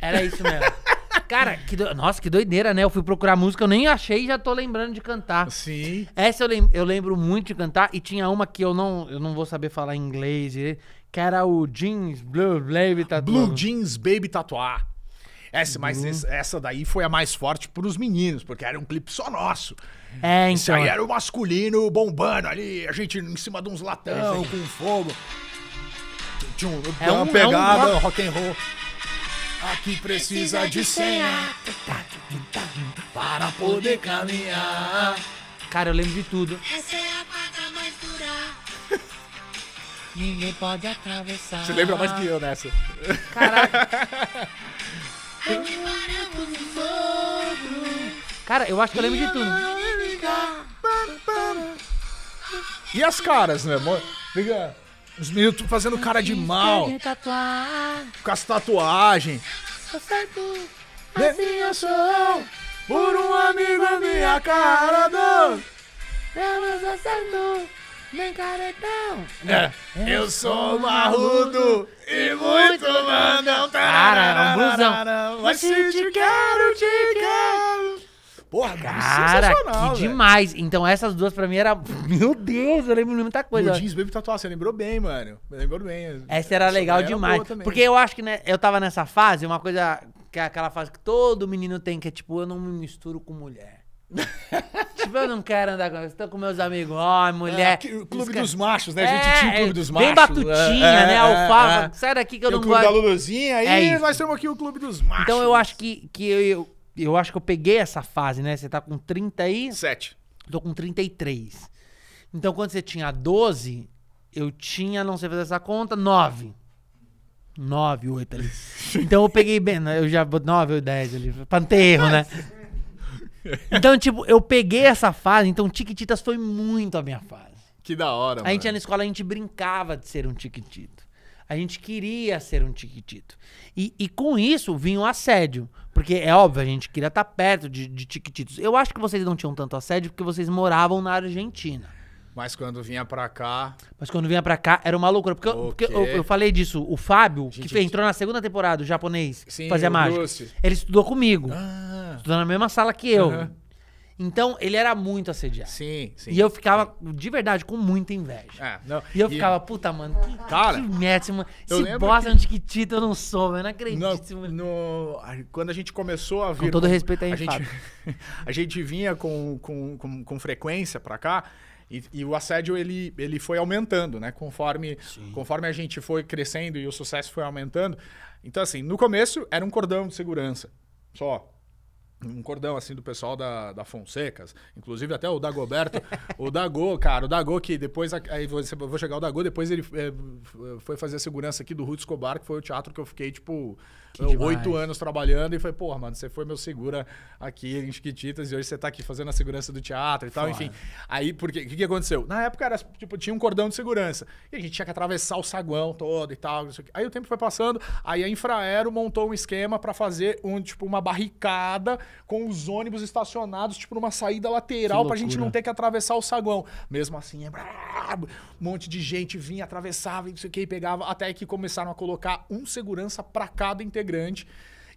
Era isso mesmo. Cara, que do... nossa, que doideira, né? Eu fui procurar música, eu nem achei e já tô lembrando de cantar. Sim. Essa eu, lem... eu lembro muito de cantar e tinha uma que eu não, eu não vou saber falar inglês, que era o Jeans Blue Baby Tatuar. Blue Jeans Baby Tatuar. Essa, mas uhum. essa daí foi a mais forte pros meninos, porque era um clipe só nosso. É, então. Isso aí é. era o masculino bombando ali, a gente em cima de uns latão, é, com fogo. Tinha um, é uma um, pegada, é um... rock and roll. Aqui precisa de senha para poder caminhar. Cara, eu lembro de tudo. Essa é a parte mais dura. Ninguém pode atravessar. Você lembra mais que eu nessa. Caraca. Cara, eu acho que eu lembro de tudo. E as caras, né? Obrigado. Os meninos fazendo cara de mal. Com as tatuagens. Assim eu sou por um amigo a minha cara do. Nem caretão. É. Eu sou marrudo e muito mandão. Cara, um blusão. Mas se te quero, te quero. Porra, cara, que véio. demais. Então essas duas pra mim era, meu Deus, eu lembro de muita coisa. O jeans baby tatuagem, você lembrou bem, mano. Lembrou bem. Essa era Essa legal era demais. Porque eu acho que né, eu tava nessa fase, uma coisa que é aquela fase que todo menino tem, que é tipo, eu não me misturo com mulher. tipo, eu não quero andar com estou com meus amigos, ó, oh, mulher. É, clube dos machos, né? A gente é, tinha o clube é, dos machos. Bem batutinha, é, né? É, Alfava, é. sai daqui que eu não gosto. O clube da Luluzinha, aí nós temos aqui o clube dos machos. Então eu acho que, que eu, eu eu acho que eu peguei essa fase, né? Você tá com 37. E... Tô com 33. Então, quando você tinha 12, eu tinha, não sei fazer essa conta, 9. 9, 8 ali. Então eu peguei bem, né? eu já botei 9 ou 10 ali, pra não ter erro, né? Então, tipo, eu peguei essa fase, então Tiquititas foi muito a minha fase. Que da hora, A mano. gente ia na escola, a gente brincava de ser um Tiquitito. A gente queria ser um tiquitito. E, e com isso vinha o assédio. Porque é óbvio, a gente queria estar tá perto de, de tiquititos. Eu acho que vocês não tinham tanto assédio porque vocês moravam na Argentina. Mas quando vinha pra cá. Mas quando vinha pra cá, era uma loucura. Porque, eu, porque eu, eu, falei disso, o Fábio, gente, que entrou na segunda temporada, o japonês, Sim, fazia mágica. Bruce. Ele estudou comigo. Ah. Estudou na mesma sala que eu. Uhum. Então, ele era muito assediado. Sim, sim. E eu ficava, de verdade, com muita inveja. É, não, e eu e ficava, puta, mano, que, cara, que meta, mano. Se bosta que... título eu não sou, mano não acredito. No, no, quando a gente começou a vir... Com todo respeito aí, a gente, a gente vinha com, com, com, com frequência pra cá... E, e, o assédio ele, ele foi aumentando, né? Conforme, conforme a gente foi crescendo e o sucesso foi aumentando. Então, assim, no começo era um cordão de segurança só um cordão assim do pessoal da, da Fonsecas, inclusive até o Dagoberto, o Dago, cara, o Dago que depois aí você vou chegar o Dago, depois ele é, foi fazer a segurança aqui do Ruth Escobar, que foi o teatro que eu fiquei tipo eh, oito anos trabalhando e foi, porra, mano, você foi meu segura aqui em Chiquititas e hoje você tá aqui fazendo a segurança do teatro e tal, enfim. Aí porque o que, que aconteceu? Na época era tipo tinha um cordão de segurança e a gente tinha que atravessar o saguão todo e tal, Aí o tempo foi passando, aí a Infraero montou um esquema para fazer um tipo uma barricada com os ônibus estacionados, tipo, numa saída lateral pra gente não ter que atravessar o saguão. Mesmo assim, é brabo. Um monte de gente vinha, atravessava, não sei o que, e pegava, até que começaram a colocar um segurança para cada integrante.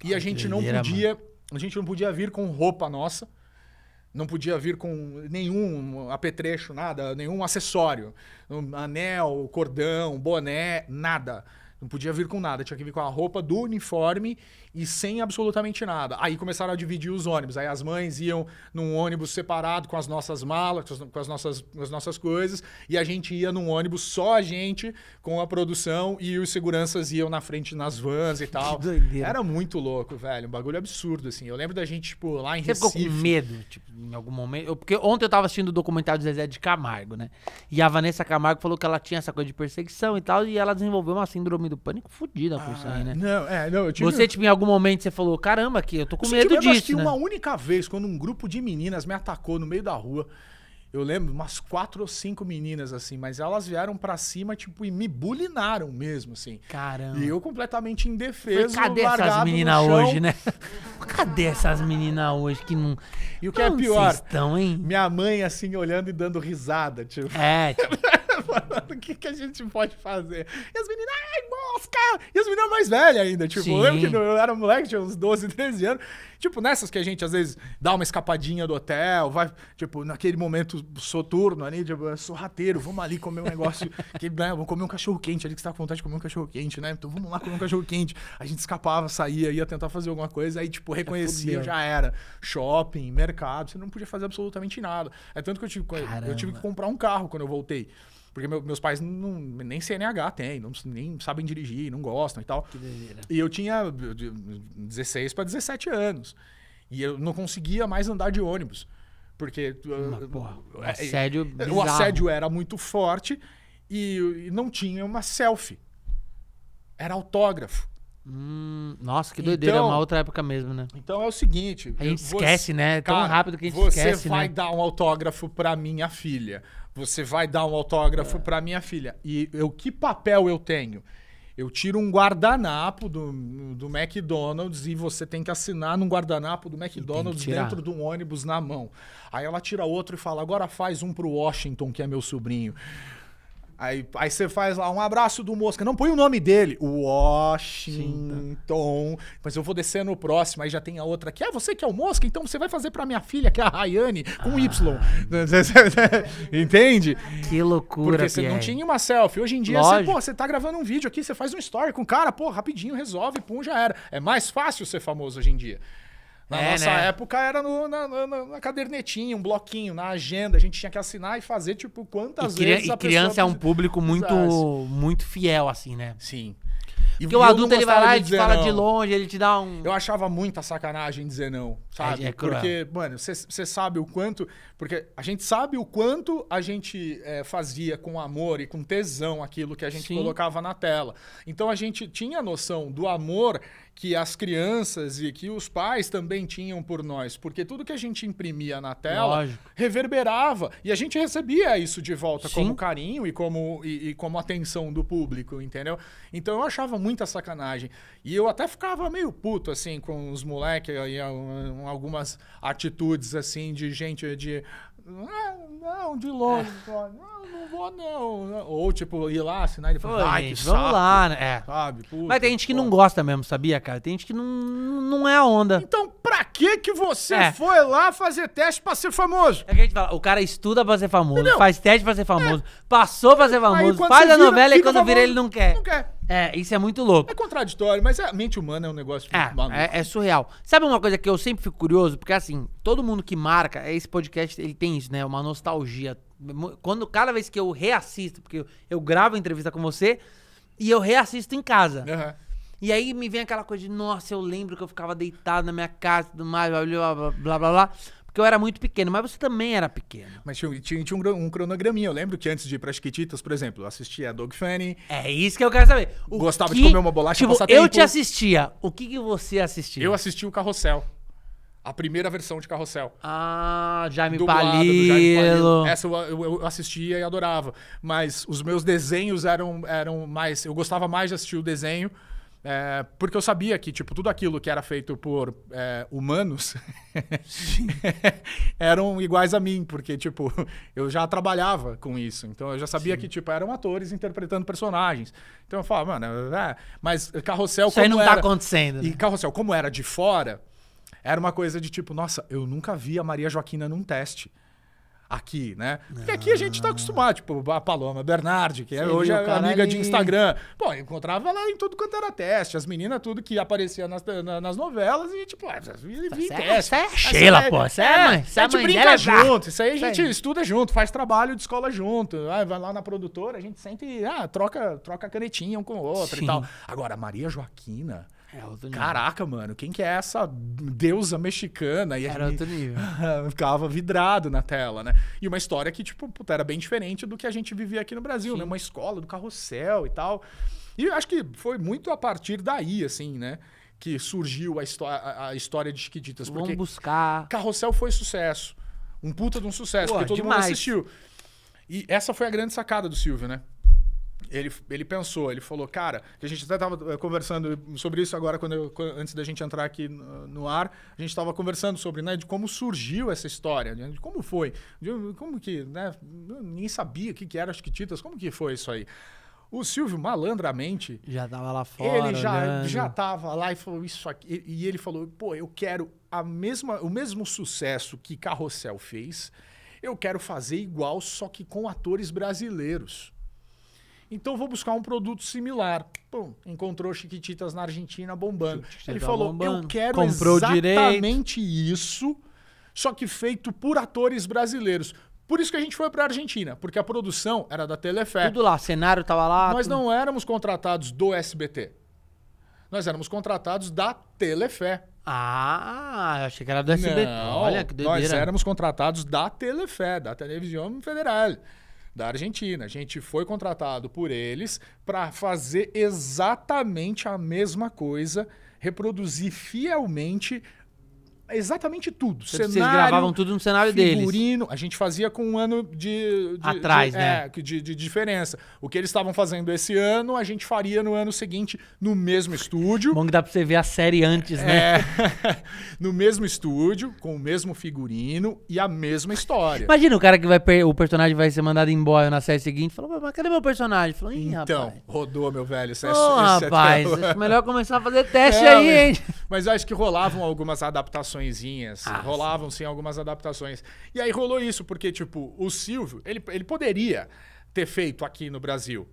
E a gente não podia. A gente não podia vir com roupa nossa. Não podia vir com nenhum apetrecho, nada, nenhum acessório. Anel, cordão, boné, nada. Não podia vir com nada, tinha que vir com a roupa do uniforme e sem absolutamente nada. Aí começaram a dividir os ônibus. Aí as mães iam num ônibus separado com as nossas malas, com as nossas, com as nossas coisas, e a gente ia num ônibus só a gente com a produção e os seguranças iam na frente nas vans e tal. Que doideira. Era muito louco, velho. Um bagulho absurdo, assim. Eu lembro da gente, tipo, lá em Você Recife. Você ficou com medo, tipo, em algum momento? porque ontem eu tava assistindo o documentário do Zezé de Camargo, né? E a Vanessa Camargo falou que ela tinha essa coisa de perseguição e tal, e ela desenvolveu uma síndrome filme do Pânico fodida com isso aí, né? Não, é, não, eu tive... Você, tipo, em algum momento você falou, caramba, que eu tô com eu medo, disso, assisti né? uma única vez, quando um grupo de meninas me atacou no meio da rua. Eu lembro umas quatro ou cinco meninas, assim, mas elas vieram para cima, tipo, e me bulinaram mesmo, assim. Caramba. E eu completamente indefeso. Foi, cadê essas meninas hoje, né? cadê essas meninas hoje que não. E o que não é pior? Estão, hein? Minha mãe, assim, olhando e dando risada, tipo. É, tipo. falando o que, que a gente pode fazer. E as meninas, ai, mosca! E as meninas mais velhas ainda, tipo, Sim. eu lembro que eu era moleque, tinha uns 12, 13 anos. Tipo, nessas que a gente às vezes dá uma escapadinha do hotel, vai, tipo, naquele momento soturno ali, tipo, sorrateiro, vamos ali comer um negócio, que, né, vamos comer um cachorro quente ali, que você tá com vontade de comer um cachorro quente, né? Então vamos lá comer um cachorro quente. A gente escapava, saía, ia tentar fazer alguma coisa, aí, tipo, reconhecia, já era. Shopping, mercado, você não podia fazer absolutamente nada. É tanto que eu tive, eu tive que comprar um carro quando eu voltei. Porque meu, meus pais não, nem CNH têm, não, nem sabem dirigir, não gostam e tal. Que doideira. E eu tinha 16 para 17 anos. E eu não conseguia mais andar de ônibus. Porque Uma, uh, porra, é, é, o assédio, o assédio era muito forte e, e não tinha uma selfie. Era autógrafo. Hum, nossa, que doideira, é então, é uma outra época mesmo, né? Então é o seguinte. A gente você, esquece, né? É tão rápido que a gente você esquece. Você vai né? dar um autógrafo para minha filha. Você vai dar um autógrafo é. para minha filha. E eu, que papel eu tenho? Eu tiro um guardanapo do, do McDonald's e você tem que assinar num guardanapo do McDonald's dentro de um ônibus na mão. Aí ela tira outro e fala: agora faz um pro Washington, que é meu sobrinho. Aí, aí você faz lá um abraço do Mosca. Não põe o nome dele. Washington. Sim, tá. Mas eu vou descer no próximo. Aí já tem a outra aqui é ah, você que é o Mosca, então você vai fazer para minha filha, que é a Rayane, com ah. Y. Entende? Que loucura. Porque você não tinha uma selfie. Hoje em dia, você, pô, você tá gravando um vídeo aqui, você faz um story com o cara, pô, rapidinho, resolve, pum, já era. É mais fácil ser famoso hoje em dia. Na é, nossa né? época era no, na, na, na, cadernetinha, um bloquinho, na agenda. A gente tinha que assinar e fazer, tipo, quantas e vezes. E a criança é um público muito, muito fiel, assim, né? Sim. E Porque o adulto ele vai lá e te fala não. de longe, ele te dá um. Eu achava muita sacanagem dizer não. Sabe? É, é porque, mano, você sabe o quanto. Porque a gente sabe o quanto a gente é, fazia com amor e com tesão aquilo que a gente Sim. colocava na tela. Então a gente tinha noção do amor que as crianças e que os pais também tinham por nós, porque tudo que a gente imprimia na tela Lógico. reverberava e a gente recebia isso de volta Sim. como carinho e como, e, e, como atenção do público, entendeu? Então eu achava muita sacanagem. E eu até ficava meio puto assim com os moleques e algumas atitudes assim de gente de. Ah, não, de longe, é. não, ah, não vou não. Né? Ou tipo, ir lá, assinar e falar, ai, gente, vamos lá, né? É. Sabe? Puta, Mas tem gente que pô. não gosta mesmo, sabia, cara? Tem gente que não, não é a onda. Então, pra que que você é. foi lá fazer teste pra ser famoso? É que a gente fala, o cara estuda pra ser famoso, Entendeu? faz teste pra ser famoso, é. passou pra ser famoso, aí, faz a vira, novela e quando vira ele não quer. Não quer. É, isso é muito louco. É contraditório, mas a mente humana é um negócio é, maluco. É, é surreal. Sabe uma coisa que eu sempre fico curioso? Porque assim, todo mundo que marca, é, esse podcast, ele tem isso, né? Uma nostalgia. Quando, cada vez que eu reassisto, porque eu, gravo gravo entrevista com você e eu reassisto em casa. Uhum. E aí me vem aquela coisa de, nossa, eu lembro que eu ficava deitado na minha casa e tudo mais, blá blá blá blá blá porque eu era muito pequeno, mas você também era pequeno. Mas tinha, tinha, tinha um, um, cronograminha. Eu lembro que antes de ir pra Chiquititas, por exemplo, eu assistia a Dog Fanny. É isso que eu quero saber. O gostava que, de comer uma bolacha tipo, passar tempo. Eu te assistia. O que, que você assistia? Eu assisti o Carrossel. A primeira versão de Carrossel. Ah, Jaime Palilo. Jaime Essa eu, eu, eu, assistia e adorava. Mas os meus desenhos eram, eram mais... Eu gostava mais de assistir o desenho é, porque eu sabia que, tipo, tudo aquilo que era feito por é, humanos eram iguais a mim, porque, tipo, eu já trabalhava com isso. Então, eu já sabia Sim. que, tipo, eram atores interpretando personagens. Então, eu falava, mano, é, é mas Carrossel... Isso como aí não tá era... tá acontecendo. Né? E Carrossel, como era de fora, era uma coisa de, tipo, nossa, eu nunca vi a Maria Joaquina num teste aqui, né? Porque aqui a ah. gente tá acostumado, tipo, a Paloma Bernardi, que é hoje a amiga ali. de Instagram. Pô, eu encontrava lá em tudo quanto era teste, as meninas, tudo que aparecia nas, na, nas novelas e, tipo, ah, vi, vi teste. Tá é-, é, é Sheila, pô. Isso é, mãe. Isso é, a gente brinca junto. Isso aí a gente estuda junto, faz trabalho de escola junto. Vai lá na produtora, a gente sempre ah, troca, troca canetinha um com o outro Sim. e tal. Agora, Maria Joaquina. É outro nível. Caraca, mano, quem que é essa deusa mexicana? E era aí, outro nível. ficava vidrado na tela, né? E uma história que, tipo, puta, era bem diferente do que a gente vivia aqui no Brasil, né? Sim. né? Uma escola do carrossel e tal. E acho que foi muito a partir daí, assim, né? Que surgiu a, a história de Chiquititas. Vamos buscar. Carrossel foi sucesso. Um puta de um sucesso, Pô, porque todo demais. mundo assistiu. E essa foi a grande sacada do Silvio, né? ele, ele pensou, ele falou, cara, que a gente até estava eh, conversando sobre isso agora quando eu, antes da gente entrar aqui no, no ar, a gente estava conversando sobre né, de como surgiu essa história, né, de como foi, de, como que, né, ninguém sabia o que, que era as quititas como que foi isso aí. O Silvio, malandramente. Já estava lá fora. Ele já, estava já lá e falou isso aqui. E, e ele falou: pô, eu quero a mesma, o mesmo sucesso que Carrossel fez, eu quero fazer igual, só que com atores brasileiros. Então vou buscar um produto similar. Pum, encontrou Chiquititas na Argentina bombando. Ele falou: bombando. eu quero Comprou exatamente direito. isso, só que feito por atores brasileiros. Por isso que a gente foi para a Argentina, porque a produção era da Telefé. Tudo lá, cenário tava lá. Nós tudo. não éramos contratados do SBT. Nós éramos contratados da Telefé. Ah, achei que era do SBT. Não, Olha que doideira. Nós éramos contratados da Telefé, da Televisão Federal da Argentina. A gente foi contratado por eles para fazer exatamente a mesma coisa, reproduzir fielmente exatamente tudo. cenário, vocês gravavam tudo no cenário figurino, deles. Figurino. A gente fazia com um ano de... de Atrás, de, é, né? É, de, de diferença. O que eles estavam fazendo esse ano, a gente faria no ano seguinte no mesmo estúdio. Bom que dá pra você ver a série antes, né? É, no mesmo estúdio, com o mesmo figurino e a mesma história. Imagina o cara que vai... O personagem vai ser mandado embora na série seguinte. Falou, mas cadê meu personagem? Falou, Ih, então, rodou, meu velho. Isso é, oh, rapaz, é melhor começar a fazer teste é, aí, mas, hein? Mas acho que rolavam algumas adaptações adaptaçõezinhas. Ah, Rolavam sim algumas adaptações. E aí rolou isso, porque, tipo, o Silvio, ele, ele poderia ter feito aqui no Brasil.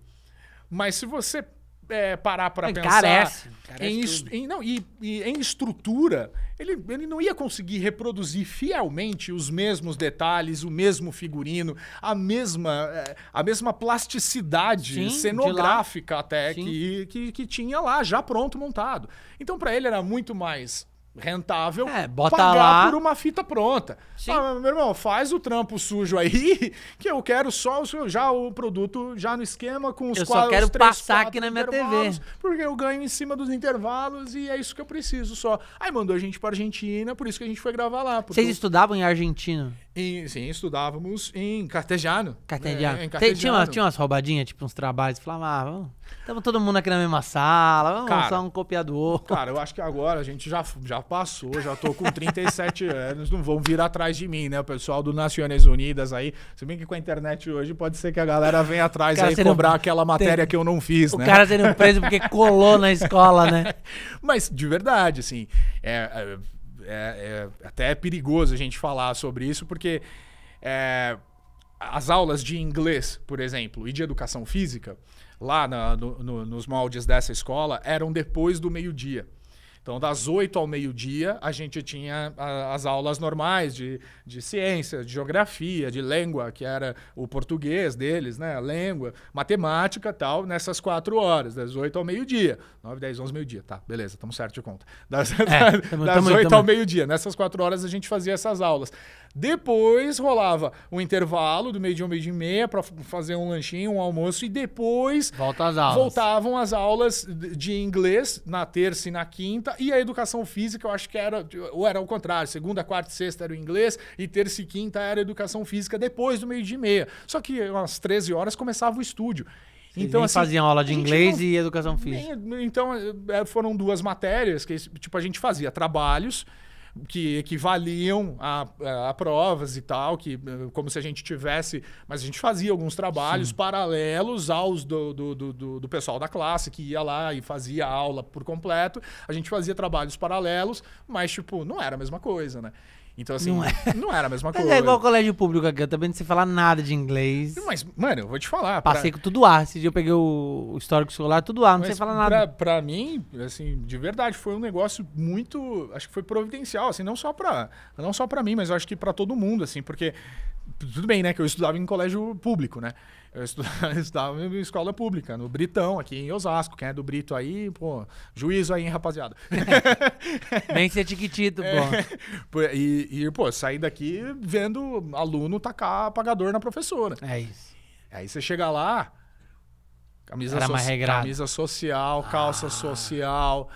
Mas se você é, parar para pensar carece, carece em, em, não, e, e, em estrutura, ele, ele não ia conseguir reproduzir fielmente os mesmos detalhes, o mesmo figurino, a mesma, é, a mesma plasticidade Sim, cenográfica até que, que, que tinha lá já pronto montado. Então para ele era muito mais rentável é, bota pagar lá. por uma fita pronta. Sim. Ah, meu irmão, faz o trampo sujo aí, que eu quero só o, já o produto já no esquema com os eu quadros, só quero três, passar aqui na minha TV. Porque eu ganho em cima dos intervalos e é isso que eu preciso só. Aí mandou a gente para Argentina, por isso que a gente foi gravar lá. Vocês estudavam em Argentina. Em, sim, estudávamos em cartejano. Né? Cartesiano. em Tinha, umas, tinha umas roubadinhas, tipo uns trabalhos, falava, estava ah, todo mundo aqui na mesma sala, vamos cara, só um copiador. Cara, eu acho que agora a gente já, já passou, já tô com 37 anos, não vão vir atrás de mim, né? O pessoal do Nações Unidas aí, se bem que com a internet hoje pode ser que a galera venha atrás aí cobrar não, aquela matéria tem, que eu não fiz, o né? O cara sendo preso porque colou na escola, né? Mas de verdade, assim, é, é é, é, até é perigoso a gente falar sobre isso, porque é, as aulas de inglês, por exemplo, e de educação física, lá na, no, no, nos moldes dessa escola, eram depois do meio-dia. Então, das 8 ao meio-dia, a gente tinha a, ah, as aulas normais de, de ciência, de geografia, de língua, que era o português deles, né? A língua, matemática tal, nessas quatro horas, das 8 ao meio-dia. 9, 10, 11, meio-dia, tá, beleza, estamos certo de conta. Das, é, tamo, das tamo, 8 tamo. ao meio-dia, nessas quatro horas a gente fazia essas aulas. Depois rolava um intervalo do meio-dia ao meio-dia e meia para fazer um lanchinho, um almoço, e depois Volta voltavam as aulas de inglês na terça e na quinta e a educação física, eu acho que era, ou era o contrário, segunda, quarta e sexta era o inglês e terça e quinta era a educação física depois do meio-dia e meia. Só que às 13 horas começava o estúdio. então, assim, faziam aula de inglês não, e educação física. Nem, então, eh, eh, foram duas matérias que, tipo, a gente fazia trabalhos que equivaliam a, a provas e tal, que eh, como se a gente tivesse. Mas a gente fazia alguns trabalhos Sim. paralelos aos do, do, do, do, pessoal da classe que ia lá e fazia aula por completo. A gente fazia trabalhos paralelos, mas, tipo, não era a mesma coisa, né? Então, assim, não, é. não era a mesma coisa. Mas é igual colégio público aqui, eu também não sei falar nada de inglês. Mas, mano, eu vou te falar. Passei pra... com tudo ar. Esse dia eu peguei o, histórico escolar, tudo ar, não mas sei falar pra, nada. Pra, mim, assim, de verdade, foi um negócio muito. Acho que foi providencial, assim, não só pra, não só pra mim, mas eu acho que pra todo mundo, assim, porque. Tudo bem, né? Que eu estudava em colégio público, né? Eu estudava, eu estudava em escola pública, no Britão, aqui em Osasco. Quem é do Brito aí, pô, juízo aí, hein, rapaziada. Nem ser tiquitito, é, pô. e, e, pô, sair daqui vendo aluno tacar apagador na professora. É isso. Aí você chega lá, camisa, so camisa social, calça ah. social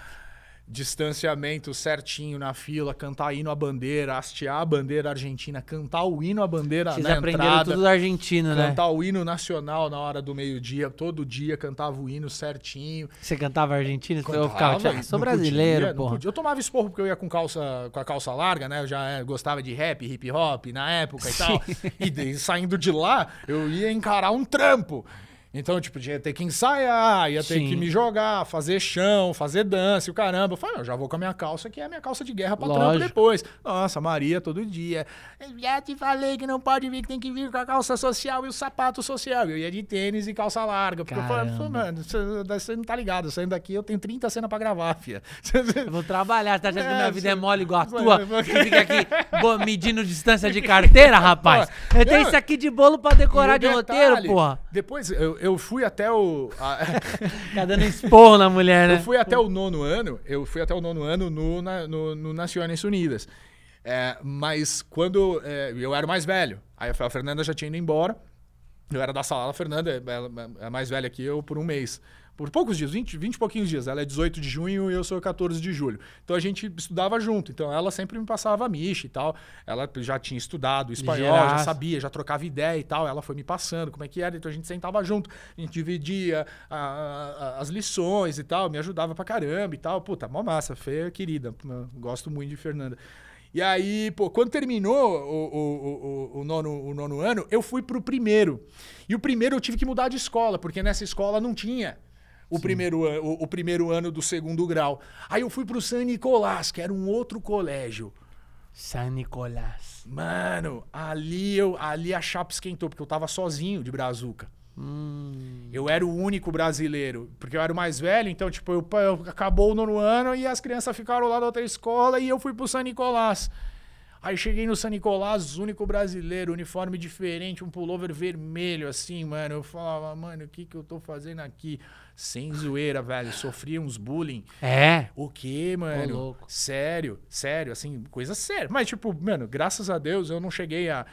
distanciamento certinho na fila, cantar hino à bandeira, hastear a bandeira argentina, cantar o hino à bandeira Vocês na aprenderam entrada, tudo argentino, cantar né? Cantar o hino nacional na hora do meio-dia, todo dia cantava o hino certinho. Você cantava argentino? Cantava, eu ficava, ah, sou brasileiro, podia, porra. Eu tomava esporro porque eu ia com calça com a calça larga, né? Eu já eh, gostava de rap, hip hop na época e tal. E, e saindo de lá, eu ia encarar um trampo. Então, tipo, tinha ter que ensaiar, ia ter Sim. que me jogar, fazer chão, fazer dança e o caramba. Eu falei, eu já vou com a minha calça, que é a minha calça de guerra pra Lógico. trampo depois. Nossa, Maria todo dia. É, já te falei que não pode vir, que tem que vir com a calça social e o sapato social. Eu ia de tênis e calça larga. Porque caramba. eu falei, mano, você não tá ligado, saindo daqui eu tenho 30 cenas pra gravar, fia. Eu vou trabalhar, tá achando é, que minha é, vida é você... é mole igual a tua? Você fica aqui medindo distância de carteira, rapaz. Eu tenho eu... isso aqui de bolo pra decorar de detalhe, roteiro, porra. Depois, eu, eu fui até o. A... tá dando expor na mulher, né? Eu fui até o nono ano, eu fui até o nono ano no, na, no, no Nações Unidas. É, mas quando é, eu era mais velho, aí a Fernanda já tinha ido embora. Eu era da sala, a Fernanda é, é, é mais velha que eu por um mês por poucos dias, 20, 20 e pouquinhos dias. Ela é 18 de junho e eu sou 14 de julho. Então a gente estudava junto. Então ela sempre me passava a micha e tal. Ela já tinha estudado espanhol, já sabia, já trocava ideia e tal. Ela foi me passando como é que era. Então a gente sentava junto, a gente dividia a, a, as lições e tal, me ajudava pra caramba e tal. Puta, mó massa, feia querida. Gosto muito de Fernanda. E aí, pô, quando terminou o, o, o, o, nono, o nono ano, eu fui pro primeiro. E o primeiro eu tive que mudar de escola, porque nessa escola não tinha o primeiro, o, o primeiro ano do segundo grau. Aí eu fui pro San Nicolás, que era um outro colégio. San Nicolás. Mano, ali, eu, ali a chapa esquentou, porque eu tava sozinho de brazuca. Hum. Eu era o único brasileiro, porque eu era o mais velho, então, tipo, eu, eu acabou o nono ano e as crianças ficaram lá da outra escola e eu fui pro San Nicolás. Aí cheguei no San Nicolás, único brasileiro, uniforme diferente, um pullover vermelho, assim, mano. Eu falava, mano, o que que eu tô fazendo aqui? Sem zoeira, velho. Sofri uns bullying. É? O quê mano? sério, sério, assim, coisa séria. Mas, tipo, mano, graças a Deus eu não cheguei a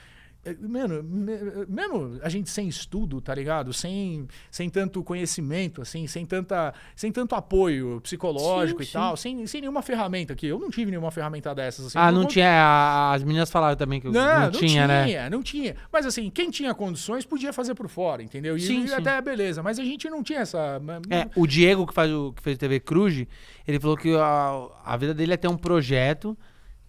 é, mano, mesmo a gente sem estudo, tá ligado? Sem, sem tanto conhecimento, assim, sem, tanta, sem tanto apoio psicológico sim, e sim. tal, sem, sem nenhuma ferramenta aqui. Eu não tive nenhuma ferramenta dessas. Assim, ah, não, não tinha. as meninas falaram também que não, não, não tinha, né? tinha, né? Não tinha. Mas assim, quem tinha condições podia fazer por fora, entendeu? E, sim, e até beleza. Mas a gente não tinha essa. É, o Diego, que, faz o, que fez TV Cruz, ele falou que a, a vida dele é ter um projeto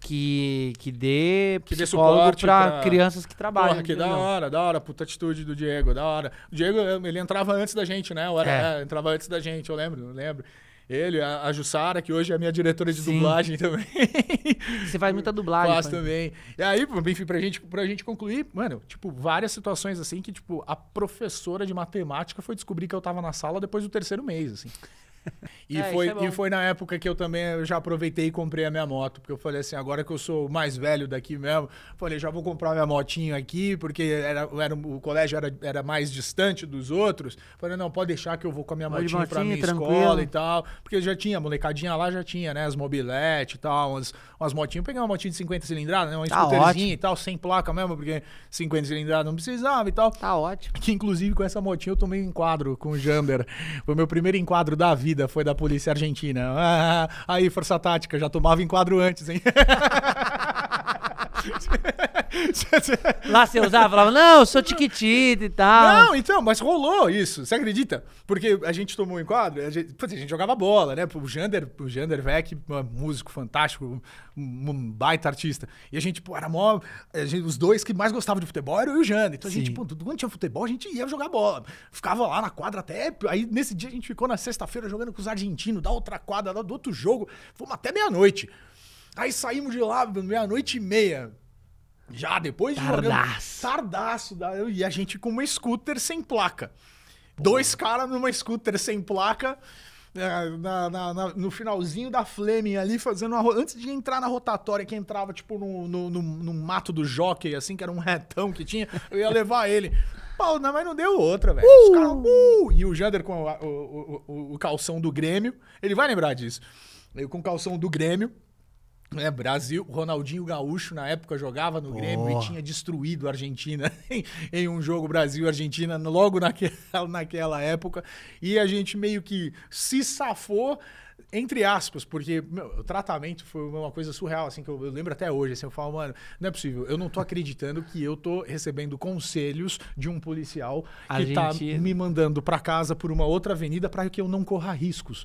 que, que dê que dê suporte para crianças que trabalham. Porra, que da hora, da hora, puta atitude do Diego, da hora. O Diego, ele entrava antes da gente, né? Hora, é. é. entrava antes da gente, eu lembro, eu lembro. Ele, a, a Jussara, que hoje é minha diretora de Sim. dublagem também. Você faz muita dublagem. Faço também. E aí, enfim, pra gente, pra gente concluir, mano, tipo, várias situações assim que, tipo, a professora de matemática foi descobrir que eu tava na sala depois do terceiro mês, assim e, é, foi, é e foi na época que eu também eu já aproveitei e comprei a minha moto, porque eu falei assim, agora que eu sou o mais velho daqui mesmo, falei, já vou comprar minha motinha aqui, porque era, era, o colégio era, era mais distante dos outros. Falei, não, pode deixar que eu vou com a minha pode motinha, pra minha tranquilo. escola e tal. Porque já tinha, molecadinha lá já tinha, né? As mobilete e tal, umas, umas motinhas. Eu peguei uma motinha de 50 cilindradas, né? Uma tá scooterzinha e tal, sem placa mesmo, porque 50 cilindradas não precisava e tal. Tá ótimo. Que inclusive com essa motinha eu tomei um enquadro com o Jamber. Foi meu primeiro enquadro da vida foi da polícia argentina. Ah, ah, ah, aí, força tática, já tomava enquadro antes, hein? Lá você usava, falava, não, eu sou tiquitita e tal. Não, então, mas rolou isso, você acredita? Porque a gente tomou um enquadro, a gente, a gente jogava bola, né? O Jander, o Jander Vec, músico fantástico, um baita artista. E a gente, pô, era mó. Gente, os dois que mais gostavam de futebol eram eu e o Jander. Então a Sim. gente, pô, quando tinha futebol, a gente ia jogar bola. Ficava lá na quadra até. Aí nesse dia a gente ficou na sexta-feira jogando com os argentinos, da outra quadra, do outro jogo. Fomos até meia-noite. Aí saímos de lá, meia-noite e meia. Já, depois de tardaço. jogando. Tardaço. E a gente com uma scooter sem placa. Pô. Dois caras numa scooter sem placa. É, na, na, na, no finalzinho da Fleming ali, fazendo uma, antes de entrar na rotatória, que entrava tipo no, no, no, no mato do jockey, assim, que era um retão que tinha, eu ia levar ele. Pau, mas não deu outra, velho. Uh! caras. uh! E o Jander com o, o, o, o calção do Grêmio, ele vai lembrar disso. Eu com o calção do Grêmio, é, Brasil, Ronaldinho Gaúcho na época jogava no Grêmio e tinha destruído a Argentina em, em um jogo Brasil-Argentina logo naquela, naquela época. E a gente meio que se safou, entre aspas, porque meu, o tratamento foi uma coisa surreal, assim, que eu, eu, lembro até hoje. Assim, eu falo, mano, não é possível, eu não tô acreditando que eu tô recebendo conselhos de um policial que Argentina. tá me mandando para casa por uma outra avenida para que eu não corra riscos.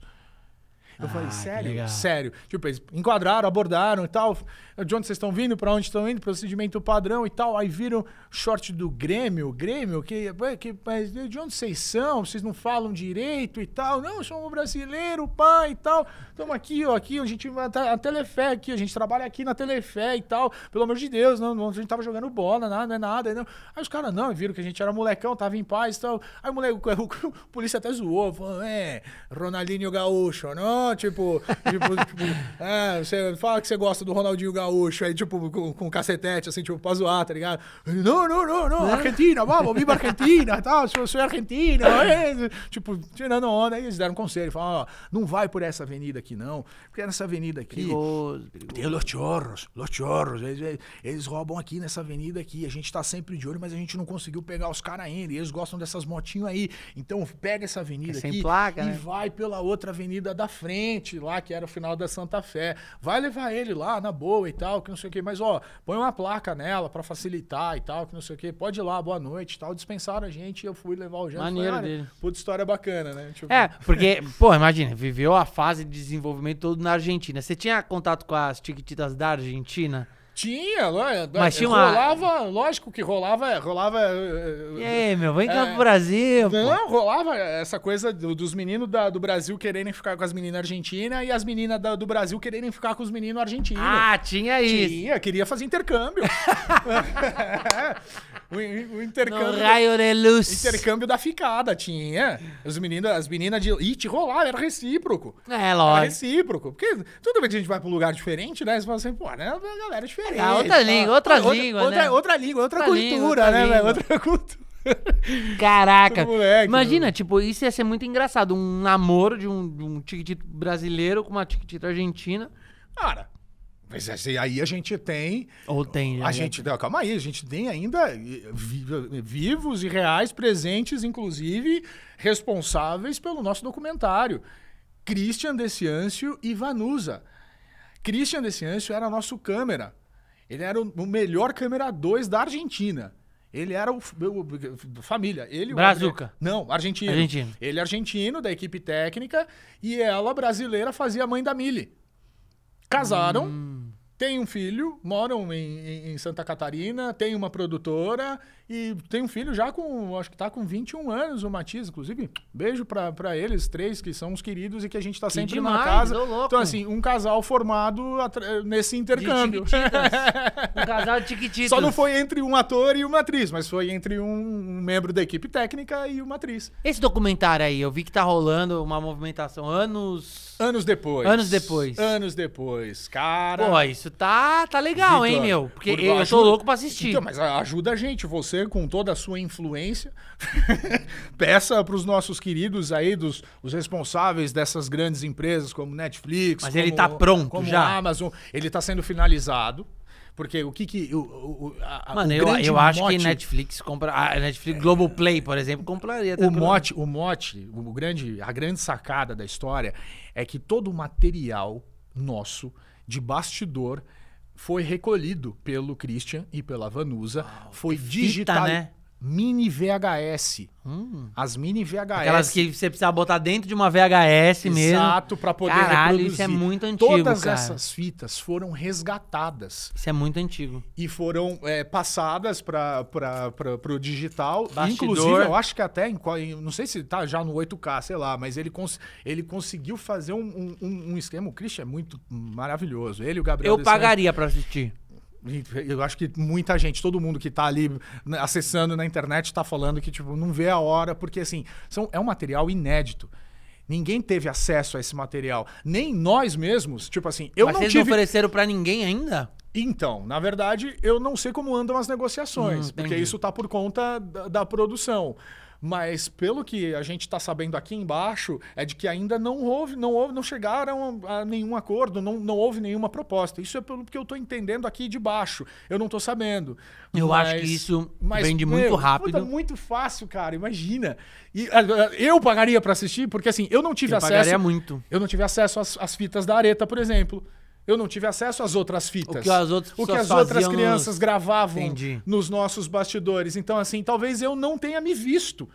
Eu ah, falei, sério? Sério. Tipo, eles enquadraram, abordaram e tal. De onde vocês estão vindo? Para onde estão indo? Procedimento padrão e tal. Aí viram short do Grêmio. Grêmio, que, que, mas de onde vocês são? Vocês não falam direito e tal? Não, eu sou um brasileiro, pai e tal. Estamos aqui, ó, aqui. A gente tá, a Telefé aqui. A gente trabalha aqui na Telefé e tal. Pelo amor de Deus, não, não a gente tava jogando bola, nada, não é nada. Não. Aí os caras, não, viram que a gente era molecão, tava em paz e tal. Aí o moleque, o, o, o, o polícia até zoou. Falou, é, Ronaldinho Gaúcho, não? tipo, tipo, tipo é, você fala que você gosta do Ronaldinho Gaúcho, aí, tipo, com, com cacetete, assim, tipo, pra zoar, tá ligado? Não, não, não, não, né? Argentina, vamos, viva Argentina, tal, sou, sou argentina, é. tipo, tirando onda, aí eles deram um conselho, falaram, ó, não vai por essa avenida aqui, não, porque nessa avenida aqui. Perigoso, perigoso. Tem los chorros, los chorros, eles, eles roubam aqui nessa avenida aqui, a gente tá sempre de olho, mas a gente não conseguiu pegar os caras ainda, e eles gostam dessas motinhas aí, então pega essa avenida é aqui placa, e né? vai pela outra avenida da frente frente lá, que era o final da Santa Fé. Vai levar ele lá na boa e tal, que não sei o quê. Mas, ó, põe uma placa nela para facilitar e tal, que não sei o quê. Pode ir lá, boa noite e tal. Dispensaram a gente e eu fui levar o Jean. Maneiro falei, dele. Puta história bacana, né? Tipo... É, porque, pô, imagina, viveu a fase de desenvolvimento todo na Argentina. Você tinha contato com as tiquititas da Argentina? Tinha, é? mas tinha é, uma... rolava, lógico que rolava, rolava. E eh, aí, eh, meu, vem cá é, pro Brasil. Não, pô. rolava essa coisa do, dos meninos da, do Brasil quererem ficar com as meninas argentinas e as meninas da, do Brasil quererem ficar com os meninos argentinos. Ah, tinha isso. Tinha, queria fazer intercâmbio. O, o intercâmbio. No raio de luz. Intercâmbio da ficada tinha. Os meninos as meninas de. Ih, te rolava, era recíproco. É, lógico. Era recíproco. Porque tudo bem que a gente vai pra um lugar diferente, né? Você fala assim, pô, né? A galera é diferente. Ah, outra, tá. língua, outra, outra, língua, outra, né? outra língua, outra, outra língua, cultura, né, outra né, língua. Outra cultura. Caraca. Moleque, Imagina, né? tipo, isso ia ser muito engraçado. Um namoro de um, um tiquitito brasileiro com uma tiquitito argentina. Cara, mas é, aí a gente tem. Ou tem. Né, a né? gente, calma aí, a gente tem ainda eh, vivos e reais, presentes, inclusive, responsáveis pelo nosso documentário. Christian Desciâncio e Vanusa. Christian Desciâncio era nosso câmera. Ele era o melhor câmera 2 da Argentina. Ele era o, o, família. Ele Brazuca. O, não, argentino. argentino. Ele é argentino da equipe técnica e ela brasileira fazia a mãe da Mili. Casaram. Hum tem um filho, moram em, em, Santa Catarina, tem uma produtora e tem um filho já com, acho que está com 21 anos, o Matias, inclusive. Beijo para eles três, que são os queridos e que a gente está sempre demais, na casa. Então, assim, um casal formado nesse intercâmbio. um casal de tiquititas. Só não foi entre um ator e uma atriz, mas foi entre um membro da equipe técnica e uma atriz. Esse documentário aí, eu vi que tá rolando uma movimentação anos Anos depois. Anos depois. Anos depois, cara. Pô, isso tá, tá legal, hein, meu? Porque por, eu ajuda, tô louco pra assistir. Então, mas ajuda a gente, você, com toda a sua influência, peça pros nossos queridos aí, dos os responsáveis dessas grandes empresas, como Netflix. Mas como, ele tá pronto como já. Amazon. Ele tá sendo finalizado. Porque o que que. O, o, a, Mano, eu, eu acho mote... que Netflix compra. A Netflix Globoplay, por exemplo, compraria. O mote, o mote, o grande, a grande sacada da história é que todo o material nosso de bastidor foi recolhido pelo Christian e pela Vanusa. foi digital. Fita, né? mini VHS. Hum. As mini VHS. Aquelas que você precisava botar dentro de uma VHS mesmo. Exato, para poder Caralho, reproduzir. isso é muito antigo, Todas cara. essas fitas foram resgatadas. Isso é muito antigo. E foram é, passadas para o digital. Bastidor. Inclusive, eu acho que até, em, não sei se tá já no 8K, sei lá, mas ele, cons, ele conseguiu fazer um, um, um esquema. O Christian é muito maravilhoso. Ele e o Gabriel... Eu pagaria para assistir eu acho que muita gente, todo mundo que está ali acessando na internet está falando que tipo, não vê a hora, porque assim, são, é um material inédito. Ninguém teve acesso a esse material, nem nós mesmos, tipo assim, eu Mas não vocês tive... não ofereceram para ninguém ainda? Então, na verdade, eu não sei como andam as negociações, hum, porque isso está por conta da, da produção. Mas pelo que a gente está sabendo aqui embaixo, é de que ainda não houve, não houve, não chegaram a nenhum acordo, não, não houve nenhuma proposta. Isso é pelo que eu estou entendendo aqui de baixo. Eu não estou sabendo. Eu mas, acho que isso mas, vende meu, muito rápido. Puta, muito fácil, cara. Imagina. E, ah, eu pagaria para assistir, porque assim, eu não tive eu acesso. Pagaria muito. Eu não tive acesso às, às fitas da Areta, por exemplo. Eu não tive acesso às outras fitas. O que as outras, que as outras crianças nos... gravavam Entendi. nos nossos bastidores. Então, assim, talvez eu não tenha me visto.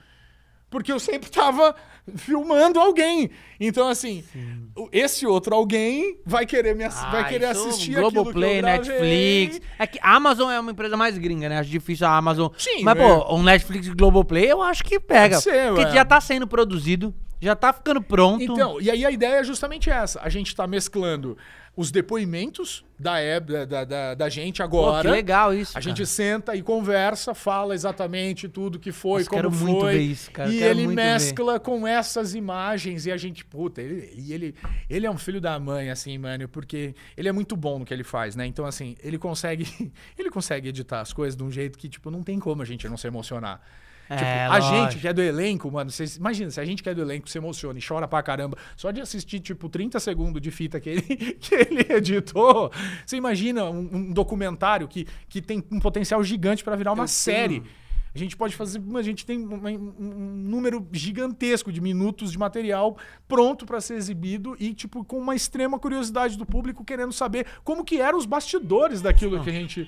Porque eu sempre estava filmando alguém. Então, assim, Sim. esse outro alguém vai querer, me ah, vai querer assistir Globoplay, aquilo que Netflix. É que a Amazon é uma empresa mais gringa, né? Acho difícil a Amazon. Sim, Mas, é. pô, um Netflix Globoplay eu acho que pega. Pode ser, porque ué. já está sendo produzido, já está ficando pronto. Então, e aí a ideia é justamente essa. A gente está mesclando os depoimentos da, da, da, da, gente agora. Pô, que legal isso. A cara. gente senta e conversa, fala exatamente tudo que foi, Nossa, como quero foi. Muito ver isso, cara. E quero ele mescla ver. com essas imagens e a gente, puta, ele, e ele, ele é um filho da mãe, assim, mano, porque ele é muito bom no que ele faz, né? Então, assim, ele consegue, ele consegue editar as coisas de um jeito que, tipo, não tem como a gente não se emocionar. É, tipo, a gente que é do elenco, mano, vocês, imagina, se a gente que é do elenco se emociona e chora pra caramba, só de assistir, tipo, 30 segundos de fita que ele, que ele editou, você imagina um, um documentário que, que tem um potencial gigante para virar uma Eu série. A gente pode fazer, a gente tem um, um, número gigantesco de minutos de material pronto para ser exibido e tipo com uma extrema curiosidade do público querendo saber como que eram os bastidores daquilo que a gente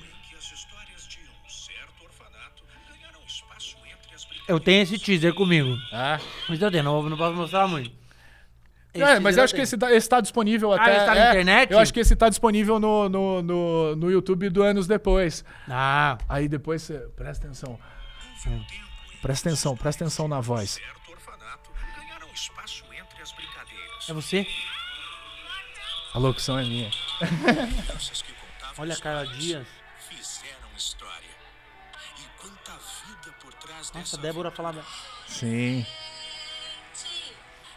Eu tenho esse teaser comigo. Ah. Mas eu tenho, não, não posso mostrar muito. Esse é, mas eu acho que esse, tá, esse tá disponível ah, até. Ah, esse tá na é, internet? Eu acho que esse tá disponível no, no, no, no YouTube do anos depois. Ah. Aí depois você. Presta atenção. Hum. Presta atenção, presta atenção na voz. É você? A locução é minha. Olha a cara Dias. Nossa, Débora falava. Sim.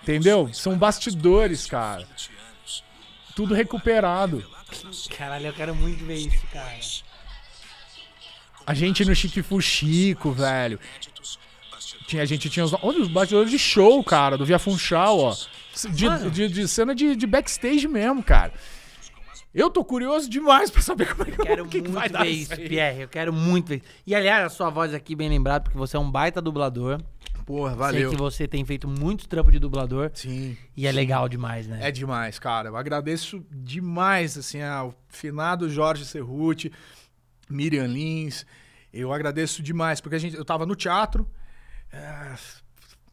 Entendeu? São bastidores, cara. Tudo recuperado. Caralho, eu quero muito ver isso, cara. A gente no Chique Fuxico, velho. Tinha, a gente tinha os. Olha os bastidores de show, cara, do Via Funchal, ó. De, de, de, cena de, de backstage mesmo, cara. Eu tô curioso demais pra saber como é que, quero que, muito que vai ver dar isso, aí. Pierre. Eu quero muito ver. E aliás, a sua voz aqui, bem lembrado, porque você é um baita dublador. Porra, valeu. Sei que você tem feito muito trampo de dublador. Sim. E é sim. legal demais, né? É demais, cara. Eu agradeço demais, assim, ao finado Jorge Serruti, Miriam Lins. Eu agradeço demais, porque a gente, eu tava no teatro. É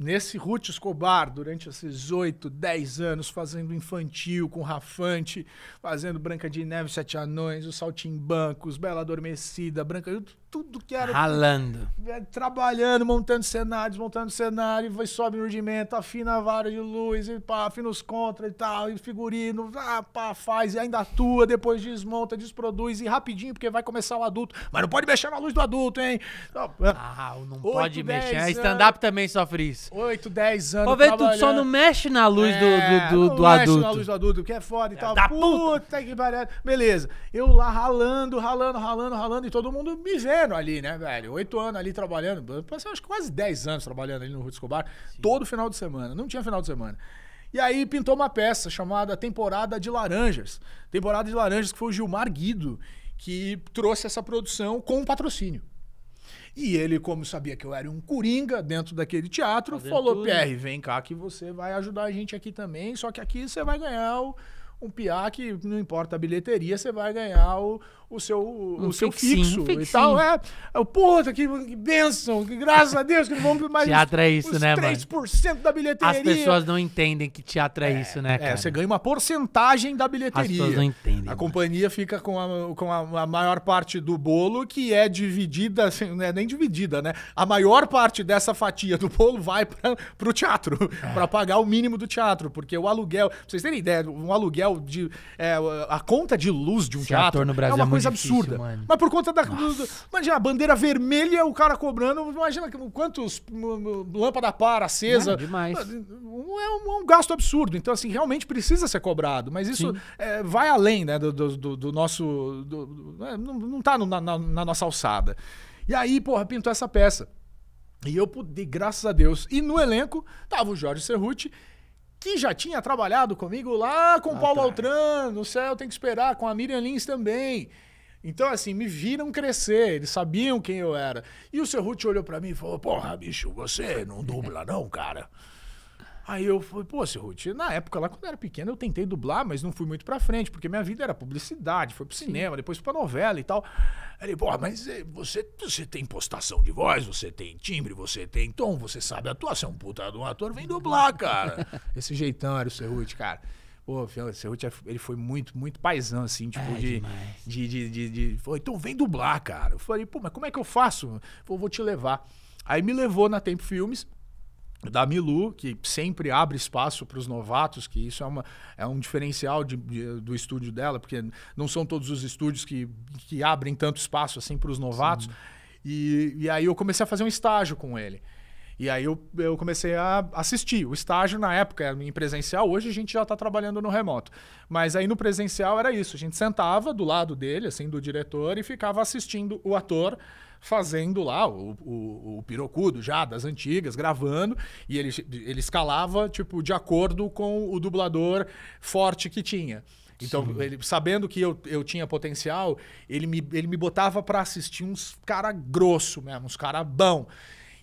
Nesse Ruth Escobar, durante esses 8, 10 anos, fazendo infantil com Rafante, fazendo Branca de Neve, Sete Anões, os Saltimbancos, Bela Adormecida, Branca tudo que era. Ralando. É, trabalhando, montando cenário, desmontando cenário, vai, sobe no rudimento, afina a vara de luz, e pá, afina os contra e tal, e figurino, ah, pá, faz, e ainda atua, depois desmonta, desproduz, e rapidinho, porque vai começar o adulto. Mas não pode mexer na luz do adulto, hein? É. Ah, não 8, pode mexer. Anos, Stand-up também sofre isso. 8, 10 anos. Talvez tu só não mexe na luz é, do, do, do, do mexe adulto. mexe na luz do adulto, que é foda e é, tal. Puta, puta que pariu. Beleza. Eu lá ralando, ralando, ralando, ralando, e todo mundo me vê trabalhando ali, né, velho? Oito anos ali trabalhando. Passei acho que quase dez anos trabalhando ali no Ruth Escobar. Sim. Todo final de semana. Não tinha final de semana. E aí pintou uma peça chamada Temporada de Laranjas. Temporada de Laranjas que foi o Gilmar Guido que trouxe essa produção com um patrocínio. E ele, como sabia que eu era um coringa dentro daquele teatro, Fazendo falou: tudo. Pierre, vem cá que você vai ajudar a gente aqui também, só que aqui você vai ganhar o um pia que não importa a bilheteria, você vai ganhar o, o seu, o seu fixo um e tal. É, é puta, que, que benção, que graças a Deus que não vamos mais teatro é isso, os né, 3% mano? da bilheteria. As pessoas não entendem que teatro é, é isso, né, é, cara? É, você ganha uma porcentagem da bilheteria. As pessoas não entendem. A mano. companhia fica com, a, com a, a, maior parte do bolo, que é dividida, assim, não é nem dividida, né? A maior parte dessa fatia do bolo vai para o teatro, é. para pagar o mínimo do teatro, porque o aluguel, pra vocês terem ideia, um aluguel aluguel de. É, a conta de luz de um teatro no é Brasil é uma é coisa absurda. Mas por conta da. Do, do, imagina, a bandeira vermelha, o cara cobrando. Imagina quantos lâmpada para, acesa. demais. É um, é um, gasto absurdo. Então, assim, realmente precisa ser cobrado. Mas isso é, vai além, né, do, do, do nosso. Né, não, não tá no, na, na nossa alçada. E aí, porra, pintou essa peça. E eu pude, graças a Deus. E no elenco tava o Jorge Serruti que já tinha trabalhado comigo lá com o ah, Paulo tá. Altran, no céu tem que esperar, com a Miriam Lins também. Então, assim, me viram crescer, eles sabiam quem eu era. E o Serruti olhou para mim e falou: Porra, bicho, você não dubla, não, cara? Aí eu falei, pô, seu Ruth, na época lá, quando eu era pequeno, eu tentei dublar, mas não fui muito pra frente, porque minha vida era publicidade, foi pro Sim. cinema, depois foi pra novela e tal. Ele, pô, mas eh, você, você tem postação de voz, você tem timbre, você tem tom, você sabe atuar, você é um puta de um ator, vem dublar, cara. Esse jeitão era o seu Ruth, cara. Pô, o Serruti, é, ele foi muito, muito paisão assim, tipo, é, de, de, de, de, de. Falou, então vem dublar, cara. Eu falei, pô, mas como é que eu faço? Falou, vou te levar. Aí me levou na Tempo Filmes da Milu, que sempre abre espaço para os novatos, que isso é, uma, é um diferencial de, de, do estúdio dela, porque não são todos os estúdios que, que abrem tanto espaço assim para os novatos. E, e aí eu comecei a fazer um estágio com ele. E aí eu, eu comecei a assistir. O estágio na época era em presencial, hoje a gente já está trabalhando no remoto. Mas aí no presencial era isso, a gente sentava do lado dele, assim, do diretor, e ficava assistindo o ator fazendo lá o, o, o pirocudo já das antigas, gravando, e ele, ele escalava, tipo, de acordo com o dublador forte que tinha. Então, ele, sabendo que eu, eu tinha potencial, ele me, ele me botava para assistir uns cara grosso mesmo, uns cara bom.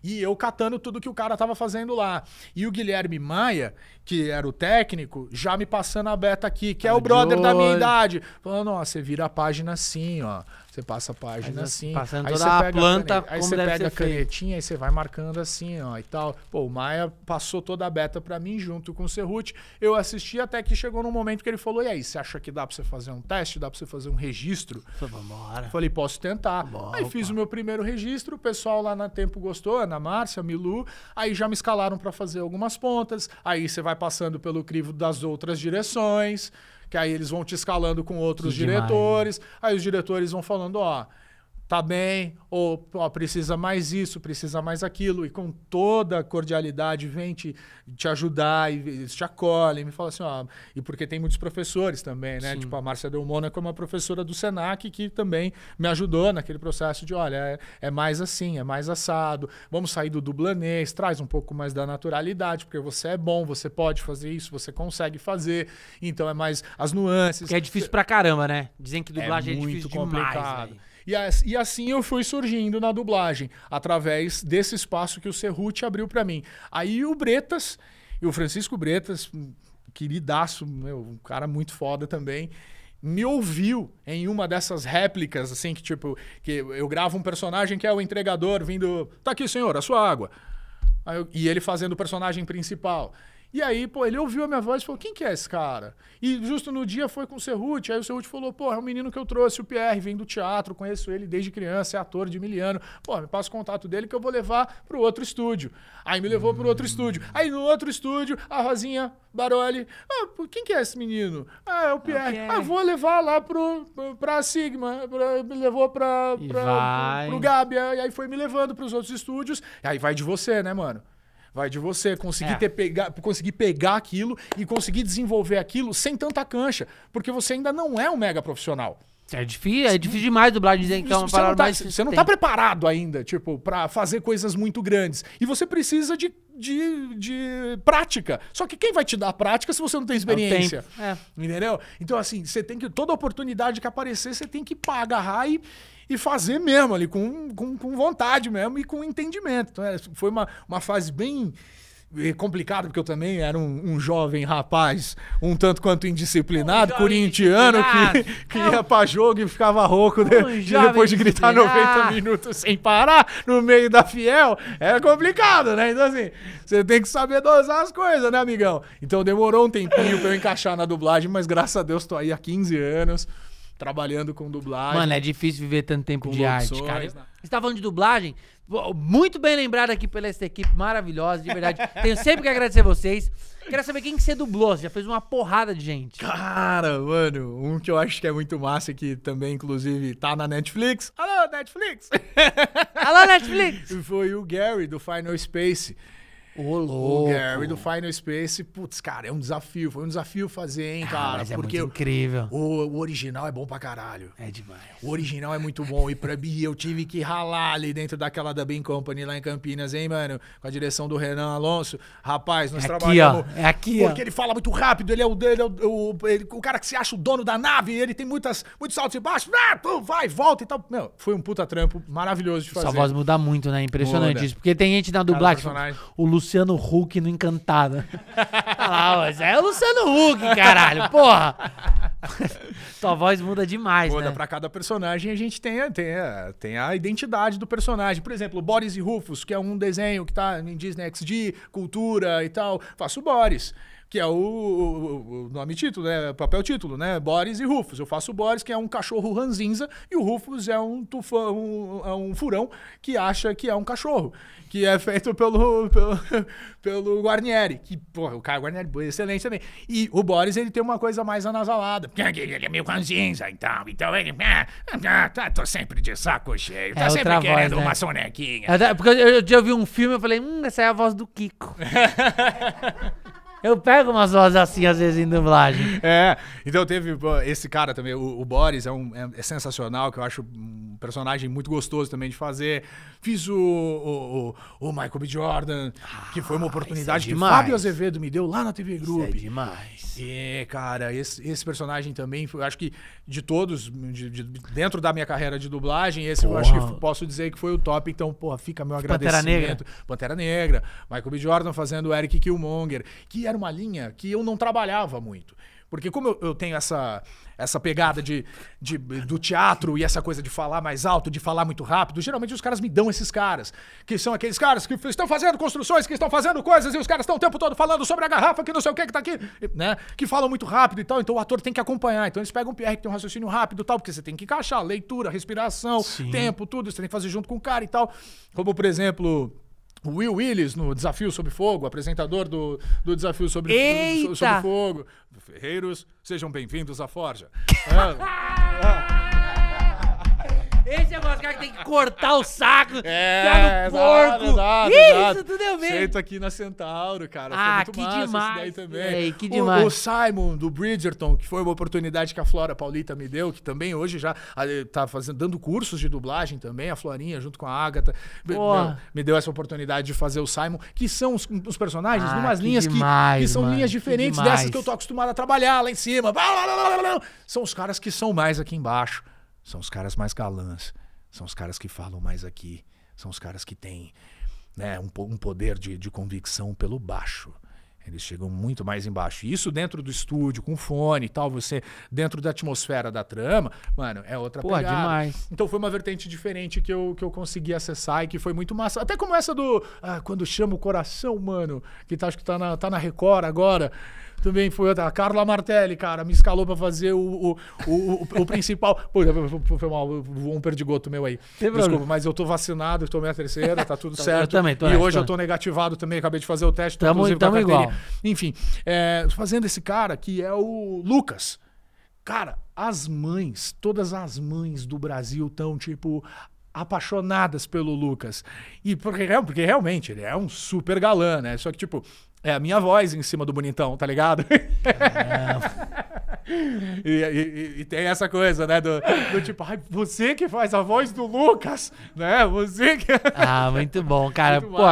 E eu catando tudo que o cara tava fazendo lá. E o Guilherme Maia, que era o técnico, já me passando a beta aqui, que é tá o brother da minha idade. Falando, ó, você vira a página assim, ó. Você passa a página Mas, assim. Passando aí toda você pega a planta, a caneta, Aí você pega a canetinha feito. e você vai marcando assim, ó, e tal. Pô, o Maia passou toda a beta para mim junto com o Serruti. Eu assisti até que chegou num momento que ele falou: e aí, você acha que dá pra você fazer um teste? Dá pra você fazer um registro? Vambora. Falei, posso tentar. Vambora, tá aí opa. fiz o meu primeiro registro, o pessoal lá na Tempo gostou, Ana Márcia, Milu. Aí já me escalaram para fazer algumas pontas. Aí você vai passando pelo crivo das outras direções, que aí eles vão te escalando com outros que diretores, demais. aí os diretores vão falando, ó. Oh, tá bem, ou ó, precisa mais isso, precisa mais aquilo, e com toda a cordialidade vem te, te ajudar, e eles te acolhem, me fala assim, ó, e porque tem muitos professores também, né? Sim. Tipo, a Márcia Del Mônaco é uma professora do Senac que também me ajudou naquele processo de, olha, é, é mais assim, é mais assado, vamos sair do dublanês, traz um pouco mais da naturalidade, porque você é bom, você pode fazer isso, você consegue fazer, então é mais as nuances. Porque é difícil pra caramba, né? Dizem que é dublagem é, é difícil complicado. demais. E, assim eu fui surgindo na dublagem, através desse espaço que o Serruti abriu para mim. Aí o Bretas, e o Francisco Bretas, queridaço, meu, um cara muito foda também, me ouviu em uma dessas réplicas, assim, que tipo, que eu gravo um personagem que é o entregador vindo, tá aqui, senhor, a sua água. Eu, e ele fazendo o personagem principal. E aí, pô, ele ouviu a minha voz e falou: quem que é esse cara? E justo no dia foi com o Cerruti. Aí o Cerruti falou: pô, é um menino que eu trouxe, o Pierre, vem do teatro, conheço ele desde criança, é ator de miliano. Pô, me passa o contato dele que eu vou levar pro outro estúdio. Aí me levou pro outro estúdio. Aí no outro estúdio, a Rosinha Baroli: ah, quem que é esse menino? Ah, é o Pierre. É o Pierre. Ah, vou levar lá pro, pra Sigma. Pra, me levou pra, pra, pro, pro E aí foi me levando pros outros estúdios. E aí vai de você, né, mano? Vai de você conseguir é. ter pegar, conseguir pegar aquilo e conseguir desenvolver aquilo sem tanta cancha, porque você ainda não é um mega profissional. É difícil, é difícil demais dublar dizer então. Você, não tá, mais você não tá preparado ainda, tipo, para fazer coisas muito grandes. E você precisa de de, de prática. Só que quem vai te dar prática se você não tem é experiência? É. Entendeu? Então, assim, você tem que. Toda oportunidade que aparecer, você tem que agarrar e, e fazer mesmo ali, com, com, com vontade mesmo e com entendimento. Então, é, foi uma, uma fase bem é complicado, porque eu também era um, um, jovem rapaz, um tanto quanto indisciplinado, um corintiano, que, que ia é pra jogo e ficava rouco né? um de, depois de gritar 90 minutos sem parar no meio da fiel. É complicado, né? Então, assim, você tem que saber dosar as coisas, né, amigão? Então, demorou um tempinho pra eu encaixar na dublagem, mas graças a Deus tô aí há 15 anos trabalhando com dublagem. Mano, é difícil viver tanto tempo de opções, arte, cara. Né? Você tá falando de dublagem? Muito bem lembrado aqui pela essa equipe maravilhosa, de verdade. Tenho sempre que agradecer vocês. Quero saber quem que você dublou, você já fez uma porrada de gente. Cara, mano, um que eu acho que é muito massa, que também, inclusive, tá na Netflix. Alô, Netflix! Alô, Netflix! Foi o Gary, do Final Space. O louco. O Gary do Final Space, putz, cara, é um desafio. Foi um desafio fazer, hein, cara. Ah, mas é porque muito incrível. O, o, original é bom pra caralho. É demais. O original é muito bom. E pra mim, eu tive que ralar ali dentro daquela da Company lá em Campinas, hein, mano? Com a direção do Renan Alonso. Rapaz, nós é trabalhamos. Aqui, ó. É aqui, Porque ó. ele fala muito rápido, ele é, o, dele é o, ele, o cara que se acha o dono da nave, ele tem muitas, muitos altos e baixos. Ah, vai, volta e tal. Meu, foi um puta trampo maravilhoso de fazer. Sua voz muda muito, né? Impressionante muda. isso. Porque tem gente na dublagem. O Luciano Luciano Huck no Encantada. ah, mas é o Luciano Huck, caralho, porra. Tua voz muda demais, Pô, né? Pra cada personagem a gente tem, tem, tem a identidade do personagem. Por exemplo, Boris e Rufus, que é um desenho que tá em Disney XD, cultura e tal. Faço Boris que é o, o, o nome título, né? Papel título, né? Boris e Rufus. Eu faço o Boris, que é um cachorro ranzinza, e o Rufus é um tufão, um, é um furão que acha que é um cachorro. Que é feito pelo, pelo, pelo Guarnieri. Que, porra, o cara Guarnieri excelente também. E o Boris, ele tem uma coisa mais anasalada. Porque ele é meio ranzinza, então. Então ele. Né? tá, tô sempre de saco cheio. Tá é sempre querendo voz, né? uma sonequinha. É, porque eu, eu já vi um filme e falei, hum, essa é a voz do Kiko. Eu pego umas vozes assim, às vezes, em dublagem. É. Então teve esse cara também, o, o Boris, é, um, é, é, sensacional, que eu acho um personagem muito gostoso também de fazer. Fiz o, o, o Michael B. Jordan, ah, que foi uma ah, oportunidade é que Fábio Azevedo me deu lá na TV Group. Isso é demais. E, cara, esse, esse personagem também, eu acho que de todos, de, de, dentro da minha carreira de dublagem, esse porra. eu acho que posso dizer que foi o top. Então, porra, fica meu agradecimento. Pantera Negra. Pantera Negra. Michael B. Jordan fazendo o Eric Killmonger, que era era uma linha que eu não trabalhava muito. Porque como eu, eu tenho essa, essa pegada de, de, do teatro e essa coisa de falar mais alto, de falar muito rápido, geralmente os caras me dão esses caras, que são aqueles caras que estão fazendo construções, que estão fazendo coisas e os caras estão o tempo todo falando sobre a garrafa que não sei o que que tá aqui, né? Que falam muito rápido e tal, então o ator tem que acompanhar. Então eles pegam um PR que tem um raciocínio rápido e tal, porque você tem que encaixar leitura, respiração, Sim. tempo, tudo, você tem que fazer junto com o cara e tal. Como, por exemplo... Will Willis no Desafio Sob Fogo, apresentador do, do Desafio Sob Fogo. Ferreiros, sejam bem-vindos à Forja. é, é. Esse é o cara que tem que cortar o saco, é, exato, porco. Exato, exato. Isso tudo eu é mesmo. Feito aqui na Centauro, cara. Ah, que demais. Ei, é, que demais. O, o, Simon, do Bridgerton, que foi uma oportunidade que a Flora Paulita me deu, que também hoje já ah, tá fazendo, dando cursos de dublagem também, a Florinha junto com a Agatha. Me, deu essa oportunidade de fazer o Simon, que são os, os personagens, ah, umas que linhas demais, que, que, são mano, linhas diferentes dessas que eu tô acostumado a trabalhar lá em cima. São os caras que são mais aqui embaixo. São os caras mais galãs, são os caras que falam mais aqui, são os caras que têm né, um, um poder de, de convicção pelo baixo. Eles chegam muito mais embaixo. Isso dentro do estúdio, com fone e tal, você dentro da atmosfera da trama, mano, é outra Porra, pegada. demais. Então foi uma vertente diferente que eu, que eu consegui acessar e que foi muito massa. Até como essa do ah, Quando Chama o Coração, mano, que tá, acho que tá na, tá na Record agora também foi outra. A Carla Martelli, cara, me escalou pra fazer o, o, o, o, principal. Pô, foi mal, um perdigoto meu aí. Desculpa, mas eu tô vacinado, tô minha terceira, tá tudo tá, certo. Eu também tô E hoje eu tô negativado também, acabei de fazer o teste, tô tamo, inclusive tamo igual. Enfim, é, fazendo esse cara que é o Lucas. Cara, as mães, todas as mães do Brasil estão, tipo, apaixonadas pelo Lucas. E porque, porque realmente ele é um super galã, né? Só que, tipo, é a minha voz em cima do bonitão, tá ligado? e, e, e, tem essa coisa, né? Do, do tipo, ai, você que faz a voz do Lucas, né? Você que. ah, muito bom, cara. Muito Pô,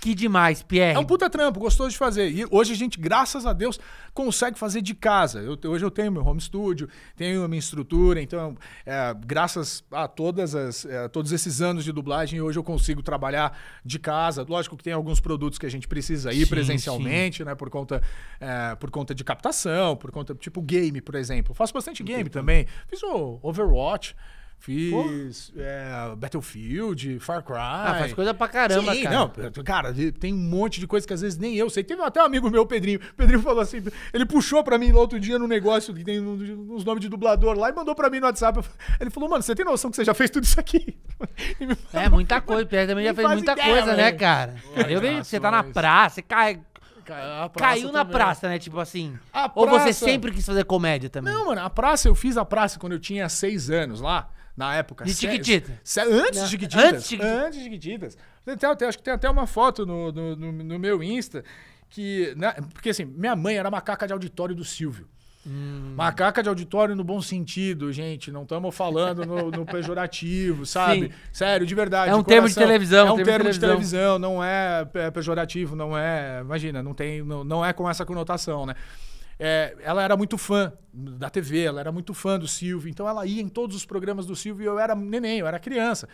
que demais, Pierre. É um puta trampo, gostoso de fazer. E hoje a gente, graças a Deus, consegue fazer de casa. Eu, hoje eu tenho meu home studio, tenho a minha estrutura, então, é, graças a todas as, é, todos esses anos de dublagem, hoje eu consigo trabalhar de casa. Lógico que tem alguns produtos que a gente precisa ir sim, presencialmente, sim. né? Por conta, é, por conta de captação, por conta, tipo game, por exemplo. Eu faço bastante game também. Fiz o Overwatch. Fiz é, Battlefield, Far Cry. Ah, faz coisa pra caramba, Sim, cara. Não, cara, tem um monte de coisa que às vezes nem eu sei. Teve até um amigo meu, Pedrinho. O Pedrinho falou assim: ele puxou pra mim no outro dia no negócio que tem uns nomes de dublador lá e mandou pra mim no WhatsApp. Ele falou, mano, você tem noção que você já fez tudo isso aqui? Falou, é, muita coisa. O Pedro também já fez muita ideia, coisa, mano. né, cara? Pô, eu vejo que você tá na praça, você cai Caiu na também. praça, né? Tipo assim. Ou você sempre quis fazer comédia também? Não, mano, a praça, eu fiz a praça quando eu tinha seis anos lá, na época. De Chiquitita. Antes de Chiquititas. Antes de Chiquititas. Antes de Chiquititas. Tem até, acho que tem até uma foto no, no, no, no meu Insta que. Né? porque assim, minha mãe era macaca de auditório do Silvio. Hum. Macaca de auditório no bom sentido, gente. Não estamos falando no, no, pejorativo, sabe? Sim. Sério, de verdade. É um de termo de televisão. É um termo, termo de, televisão. de, televisão. não é pejorativo, não é. Imagina, não, tem, não, não é com essa conotação, né? É, ela era muito fã da TV, ela era muito fã do Silvio, então ela ia em todos os programas do Silvio e eu era neném, eu era criança.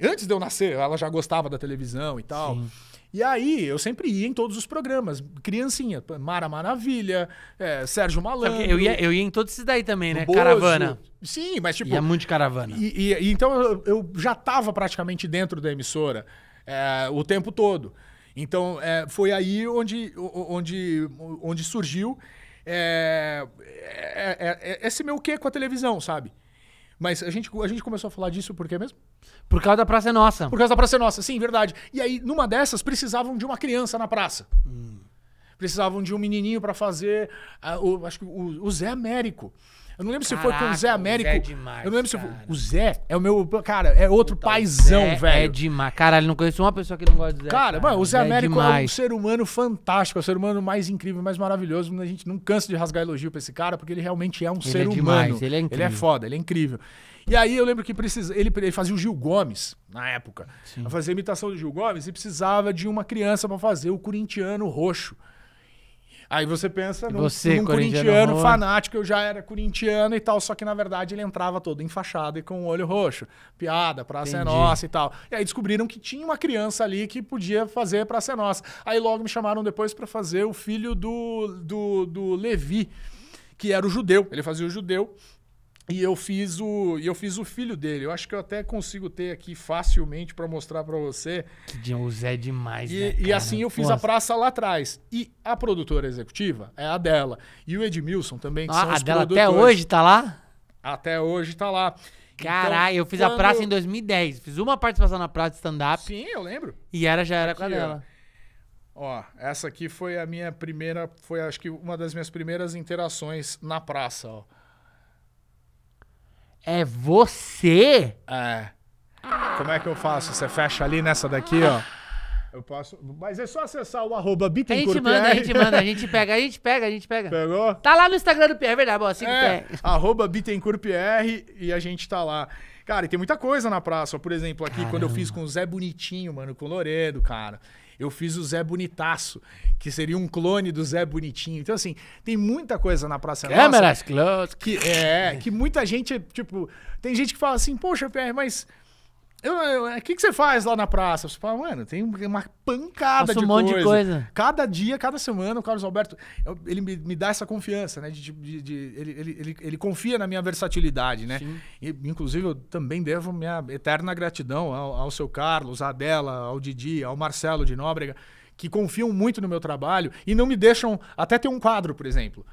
Antes de eu nascer, ela já gostava da televisão e tal. Sim. E aí, eu sempre ia em todos os programas. Criancinha, Mara Maravilha, é, Sérgio Malandro. Eu ia, eu ia em todos esses daí também, né? Bozo. Caravana. Sim, mas tipo... Ia muito de caravana. E, e, e então, eu, eu, já estava praticamente dentro da emissora é, o tempo todo. Então, é, foi aí onde, onde, onde surgiu é, é, é, esse meu quê com a televisão, sabe? Mas a gente, a gente começou a falar disso porque mesmo? Por causa da Praça é Nossa. Por causa da Praça é Nossa, sim, verdade. E aí, numa dessas, precisavam de uma criança na praça. Hum. Precisavam de um menininho para fazer. Uh, o, acho que o, o Zé Américo. Eu não lembro Caraca, se foi com o Zé Américo. O Zé é demais, eu não lembro cara. se foi. O Zé é o meu. Cara, é outro Puta, paizão, Zé velho. É demais. Caralho, não conheço uma pessoa que não gosta do Zé. Cara, cara. Mano, o Zé, Zé é Américo é, é, um ser humano fantástico, é o ser humano mais incrível, mais maravilhoso. A gente não cansa de rasgar elogio pra esse cara, porque ele realmente é um ele ser é demais, humano. Ele é incrível. Ele é foda, ele é incrível. E aí eu lembro que precisa, ele, ele fazia o Gil Gomes, na época. Sim. Fazia imitação do Gil Gomes e precisava de uma criança para fazer o corintiano roxo. Aí você pensa num, você, num corintiano, corintiano fanático, eu já era corintiano e tal, só que na verdade ele entrava todo fachada e com o olho roxo. Piada, Praça é Entendi. é Nossa e tal. E aí descobriram que tinha uma criança ali que podia fazer Praça é Nossa. Aí logo me chamaram depois para fazer o filho do, do, do Levi, que era o judeu. Ele fazia o judeu. E eu fiz o e eu fiz o filho dele. Eu acho que eu até consigo ter aqui facilmente para mostrar para você. Que o Zé é demais, e, né, E assim eu fiz Nossa. a praça lá atrás. E a produtora executiva é a dela. E o Edmilson também, que ah, são a os dela produtores. até hoje tá lá? Até hoje tá lá. Caralho, então, eu fiz quando... a praça em 2010. Fiz uma participação na praça de stand-up. Sim, eu lembro. E era já era aqui, com a dela. Ó, essa aqui foi a minha primeira, foi acho que uma das minhas primeiras interações na praça, ó. É você? É. Como é que eu faço? Você fecha ali nessa daqui, ó. Eu posso. Mas é só acessar o arroba A gente manda, a gente manda, a gente pega, a gente pega, a gente pega. Pegou? Tá lá no Instagram do PR, é verdade, bom, assim é, pega. Arroba BittencourtPR e a gente tá lá. Cara, e tem muita coisa na praça. Por exemplo, aqui Caramba. quando eu fiz com o Zé Bonitinho, mano, com o Loredo, cara. Eu fiz o Zé Bonitaço, que seria um clone do Zé Bonitinho. Então, assim, tem muita coisa na Praça Câmeras Nossa. close. Que, é, que muita gente, tipo... Tem gente que fala assim, poxa, PR, mas o é, que, que você faz lá na praça? Você fala, mano, tem uma pancada Faço de um monte coisa. de coisa. Cada dia, cada semana, o Carlos Alberto, ele me, dá essa confiança, né? De, de, de ele, ele, ele, ele, confia na minha versatilidade, né? E, inclusive, eu também devo minha eterna gratidão ao, ao seu Carlos, à Adela, ao Didi, ao Marcelo de Nóbrega, que confiam muito no meu trabalho e não me deixam até ter um quadro, por exemplo.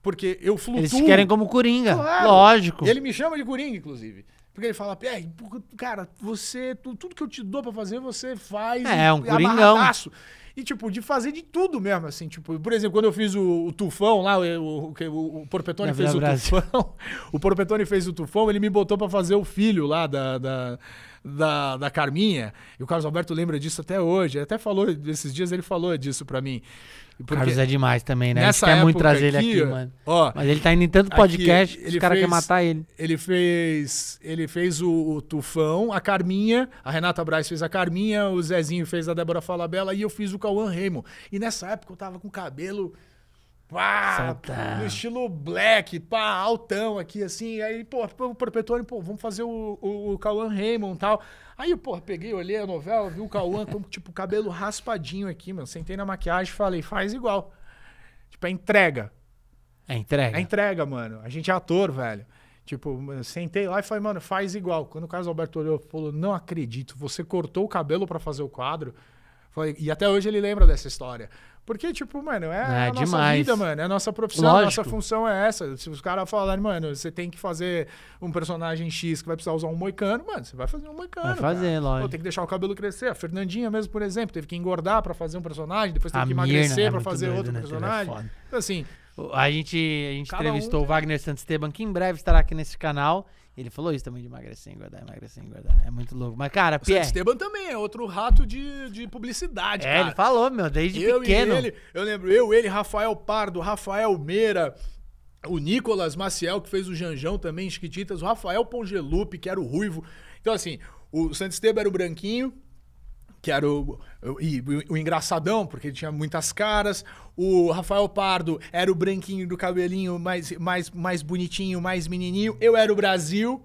Porque eu flutuo. Eles querem como Coringa, claro. lógico. Ele me chama de Coringa, inclusive. Porque ele fala, é, cara, você, tudo que eu te dou pra fazer, você faz. É, é um é coringão. E, tipo, de fazer de tudo mesmo, assim. Tipo, por exemplo, quando eu fiz o, o Tufão lá, o, o, o Porpetone fez o Brasil. Tufão. O Porpetone fez o Tufão, ele me botou pra fazer o filho lá da, da da, da Carminha, e o Carlos Alberto lembra disso até hoje. Ele até falou, esses dias ele falou disso para mim. Porque Carlos é demais também, né? Nessa a gente quer muito trazer aqui, ele aqui, mano. Ó, Mas ele tá indo em tanto podcast que os caras querem matar ele. Ele fez. Ele fez o, o, Tufão, a Carminha, a Renata Braz fez a Carminha, o Zezinho fez a Débora Falabella e eu fiz o Cauã Remo. E nessa época eu tava com cabelo pá, Santa. no estilo black, pá, altão aqui, assim. Aí, pô, o perpetuário, pô, vamos fazer o, o, o Cauã Raymond e tal. Aí, pô, peguei, olhei a novela, vi o Cauã com, tipo, cabelo raspadinho aqui, mano. Sentei na maquiagem falei, faz igual. Tipo, é entrega. É entrega? É entrega, mano. A gente é ator, velho. Tipo, sentei lá e falei, mano, faz igual. Quando o Carlos Alberto olhou, falou, não acredito, você cortou o cabelo para fazer o quadro. Falei, e até hoje ele lembra dessa história. Porque, tipo, mano, é, é a nossa vida, mano. É a nossa profissão, a nossa função é essa. Se os caras falarem, mano, você tem que fazer um personagem X que vai precisar usar um moicano, mano, você vai fazer um moicano. Vai fazer, cara. lógico. Ou tem que deixar o cabelo crescer. A Fernandinha mesmo, por exemplo, teve que engordar para fazer um personagem, depois teve a que emagrecer é para fazer doido, outro né? É personagem. Então, assim. A gente, a gente entrevistou um, o é. Wagner Santos Esteban, que em breve estará aqui nesse canal. Ele falou isso também de emagrecer, engordar, emagrecer, engordar. É muito louco. Mas, cara, Pierre... O Esteban também é outro rato de, de publicidade, é, cara. ele falou, meu, desde eu pequeno. ele, eu lembro, eu, ele, Rafael Pardo, Rafael Meira... O Nicolas Maciel, que fez o Janjão também, Chiquititas. O Rafael Pongelupe, que era o Ruivo. Então, assim, o Santos Esteban era o branquinho, que era o, o, o, o engraçadão, porque ele tinha muitas caras. O Rafael Pardo era o branquinho do cabelinho mais, mais, mais bonitinho, mais menininho. Eu era o Brasil.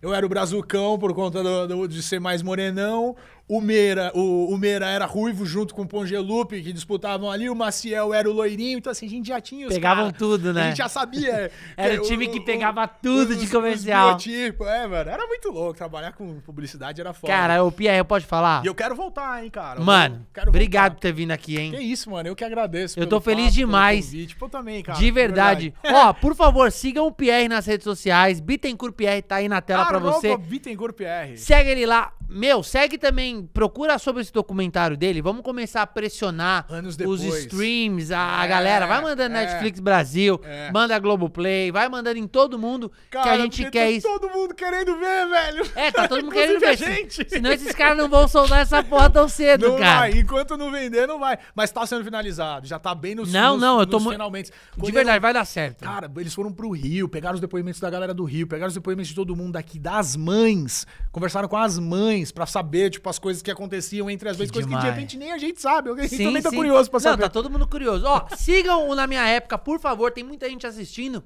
Eu era o Brazucão por conta do, do, de ser mais morenão. O Meira, o, o Meira era ruivo junto com o Pongelupe, que disputavam ali. O Maciel era o loirinho. Então, assim, a gente já tinha os Pegavam cara. tudo, né? A gente já sabia. era o time o, que pegava o, tudo os, de comercial. Tipo, é, mano. Era muito louco. Trabalhar com publicidade era foda. Cara, o Pierre, pode falar? E eu quero voltar, hein, cara. Mano, obrigado voltar. por ter vindo aqui, hein? Que isso, mano. Eu que agradeço. Eu tô feliz papo, demais. Tipo, eu também, cara. De verdade. Ó, oh, por favor, sigam o Pierre nas redes sociais. Bittencourt Pierre tá aí na tela para você. Bittencourt Pierre. Segue ele lá. Meu, segue também Assim, procura sobre esse documentário dele. Vamos começar a pressionar os streams, a, é, galera. Vai mandando é, Netflix Brasil, é. manda Globoplay, vai mandando em todo mundo cara, que a gente quer tá isso. todo mundo querendo ver, velho. É, tá todo mundo querendo ver. Gente. Senão esses caras não vão soltar essa porra tão cedo, não cara. Vai. Enquanto não vender, não vai. Mas tá sendo finalizado. Já tá bem nos Não, nos, não, eu tô. Finalmente. de verdade, eu... vai dar certo. Cara, eles foram pro Rio, pegaram os depoimentos da galera do Rio, pegaram os depoimentos de todo mundo aqui, das mães. Conversaram com as mães para saber, tipo, as coisas coisas que aconteciam entre as vezes, coisas que de repente nem a gente sabe. A gente sim, também tá curioso pra saber. Não, tá todo mundo curioso. Ó, sigam o Na Minha Época, por favor, tem muita gente assistindo.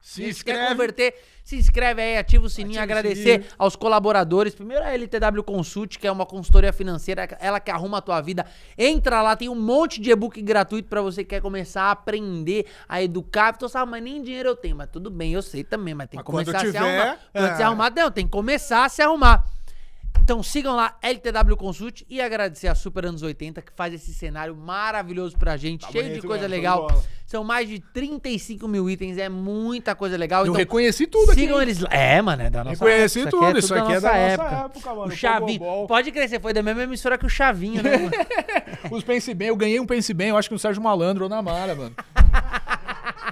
Se, se inscreve. quer converter, se inscreve aí, ativa o sininho, ativa agradecer o sininho. aos colaboradores. Primeiro a LTW Consult, que é uma consultoria financeira, ela que arruma a tua vida. Entra lá, tem um monte de e-book gratuito para você que quer começar a aprender, a educar. Então, sabe, mas nem dinheiro eu tenho, mas tudo bem, eu sei também, mas tem que mas começar a tiver, se arrumar. Quando é... se arrumar, não, tem que começar a se arrumar. Então sigam lá, LTW Consult, e agradecer a Super Anos 80, que faz esse cenário maravilhoso pra gente, tá cheio bonito, de coisa mano, legal. São mais de 35 mil itens, é muita coisa legal. Eu então, reconheci tudo sigam aqui. Sigam eles lá. É, mano, é da nossa Reconheci época. tudo, isso aqui é, tudo isso aqui é da nossa época. época mano, o Chavinho, pode crescer, foi da mesma emissora que o Chavinho, né, mano? Os Pense Bem, eu ganhei um Pense Bem, eu acho que o Sérgio Malandro ou na Mara, mano.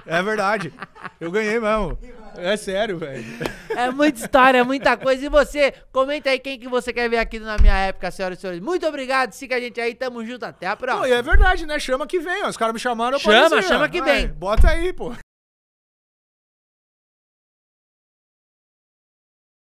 é verdade, eu ganhei mesmo. É sério, velho. É muita história, é muita coisa. E você, comenta aí quem que você quer ver aqui na minha época, senhoras e senhores. Muito obrigado, siga a gente aí, tamo junto, até a próxima. Pô, e é verdade, né? Chama que vem, ó. Os caras me chamaram, eu Chama, chama que vem. bota aí, pô.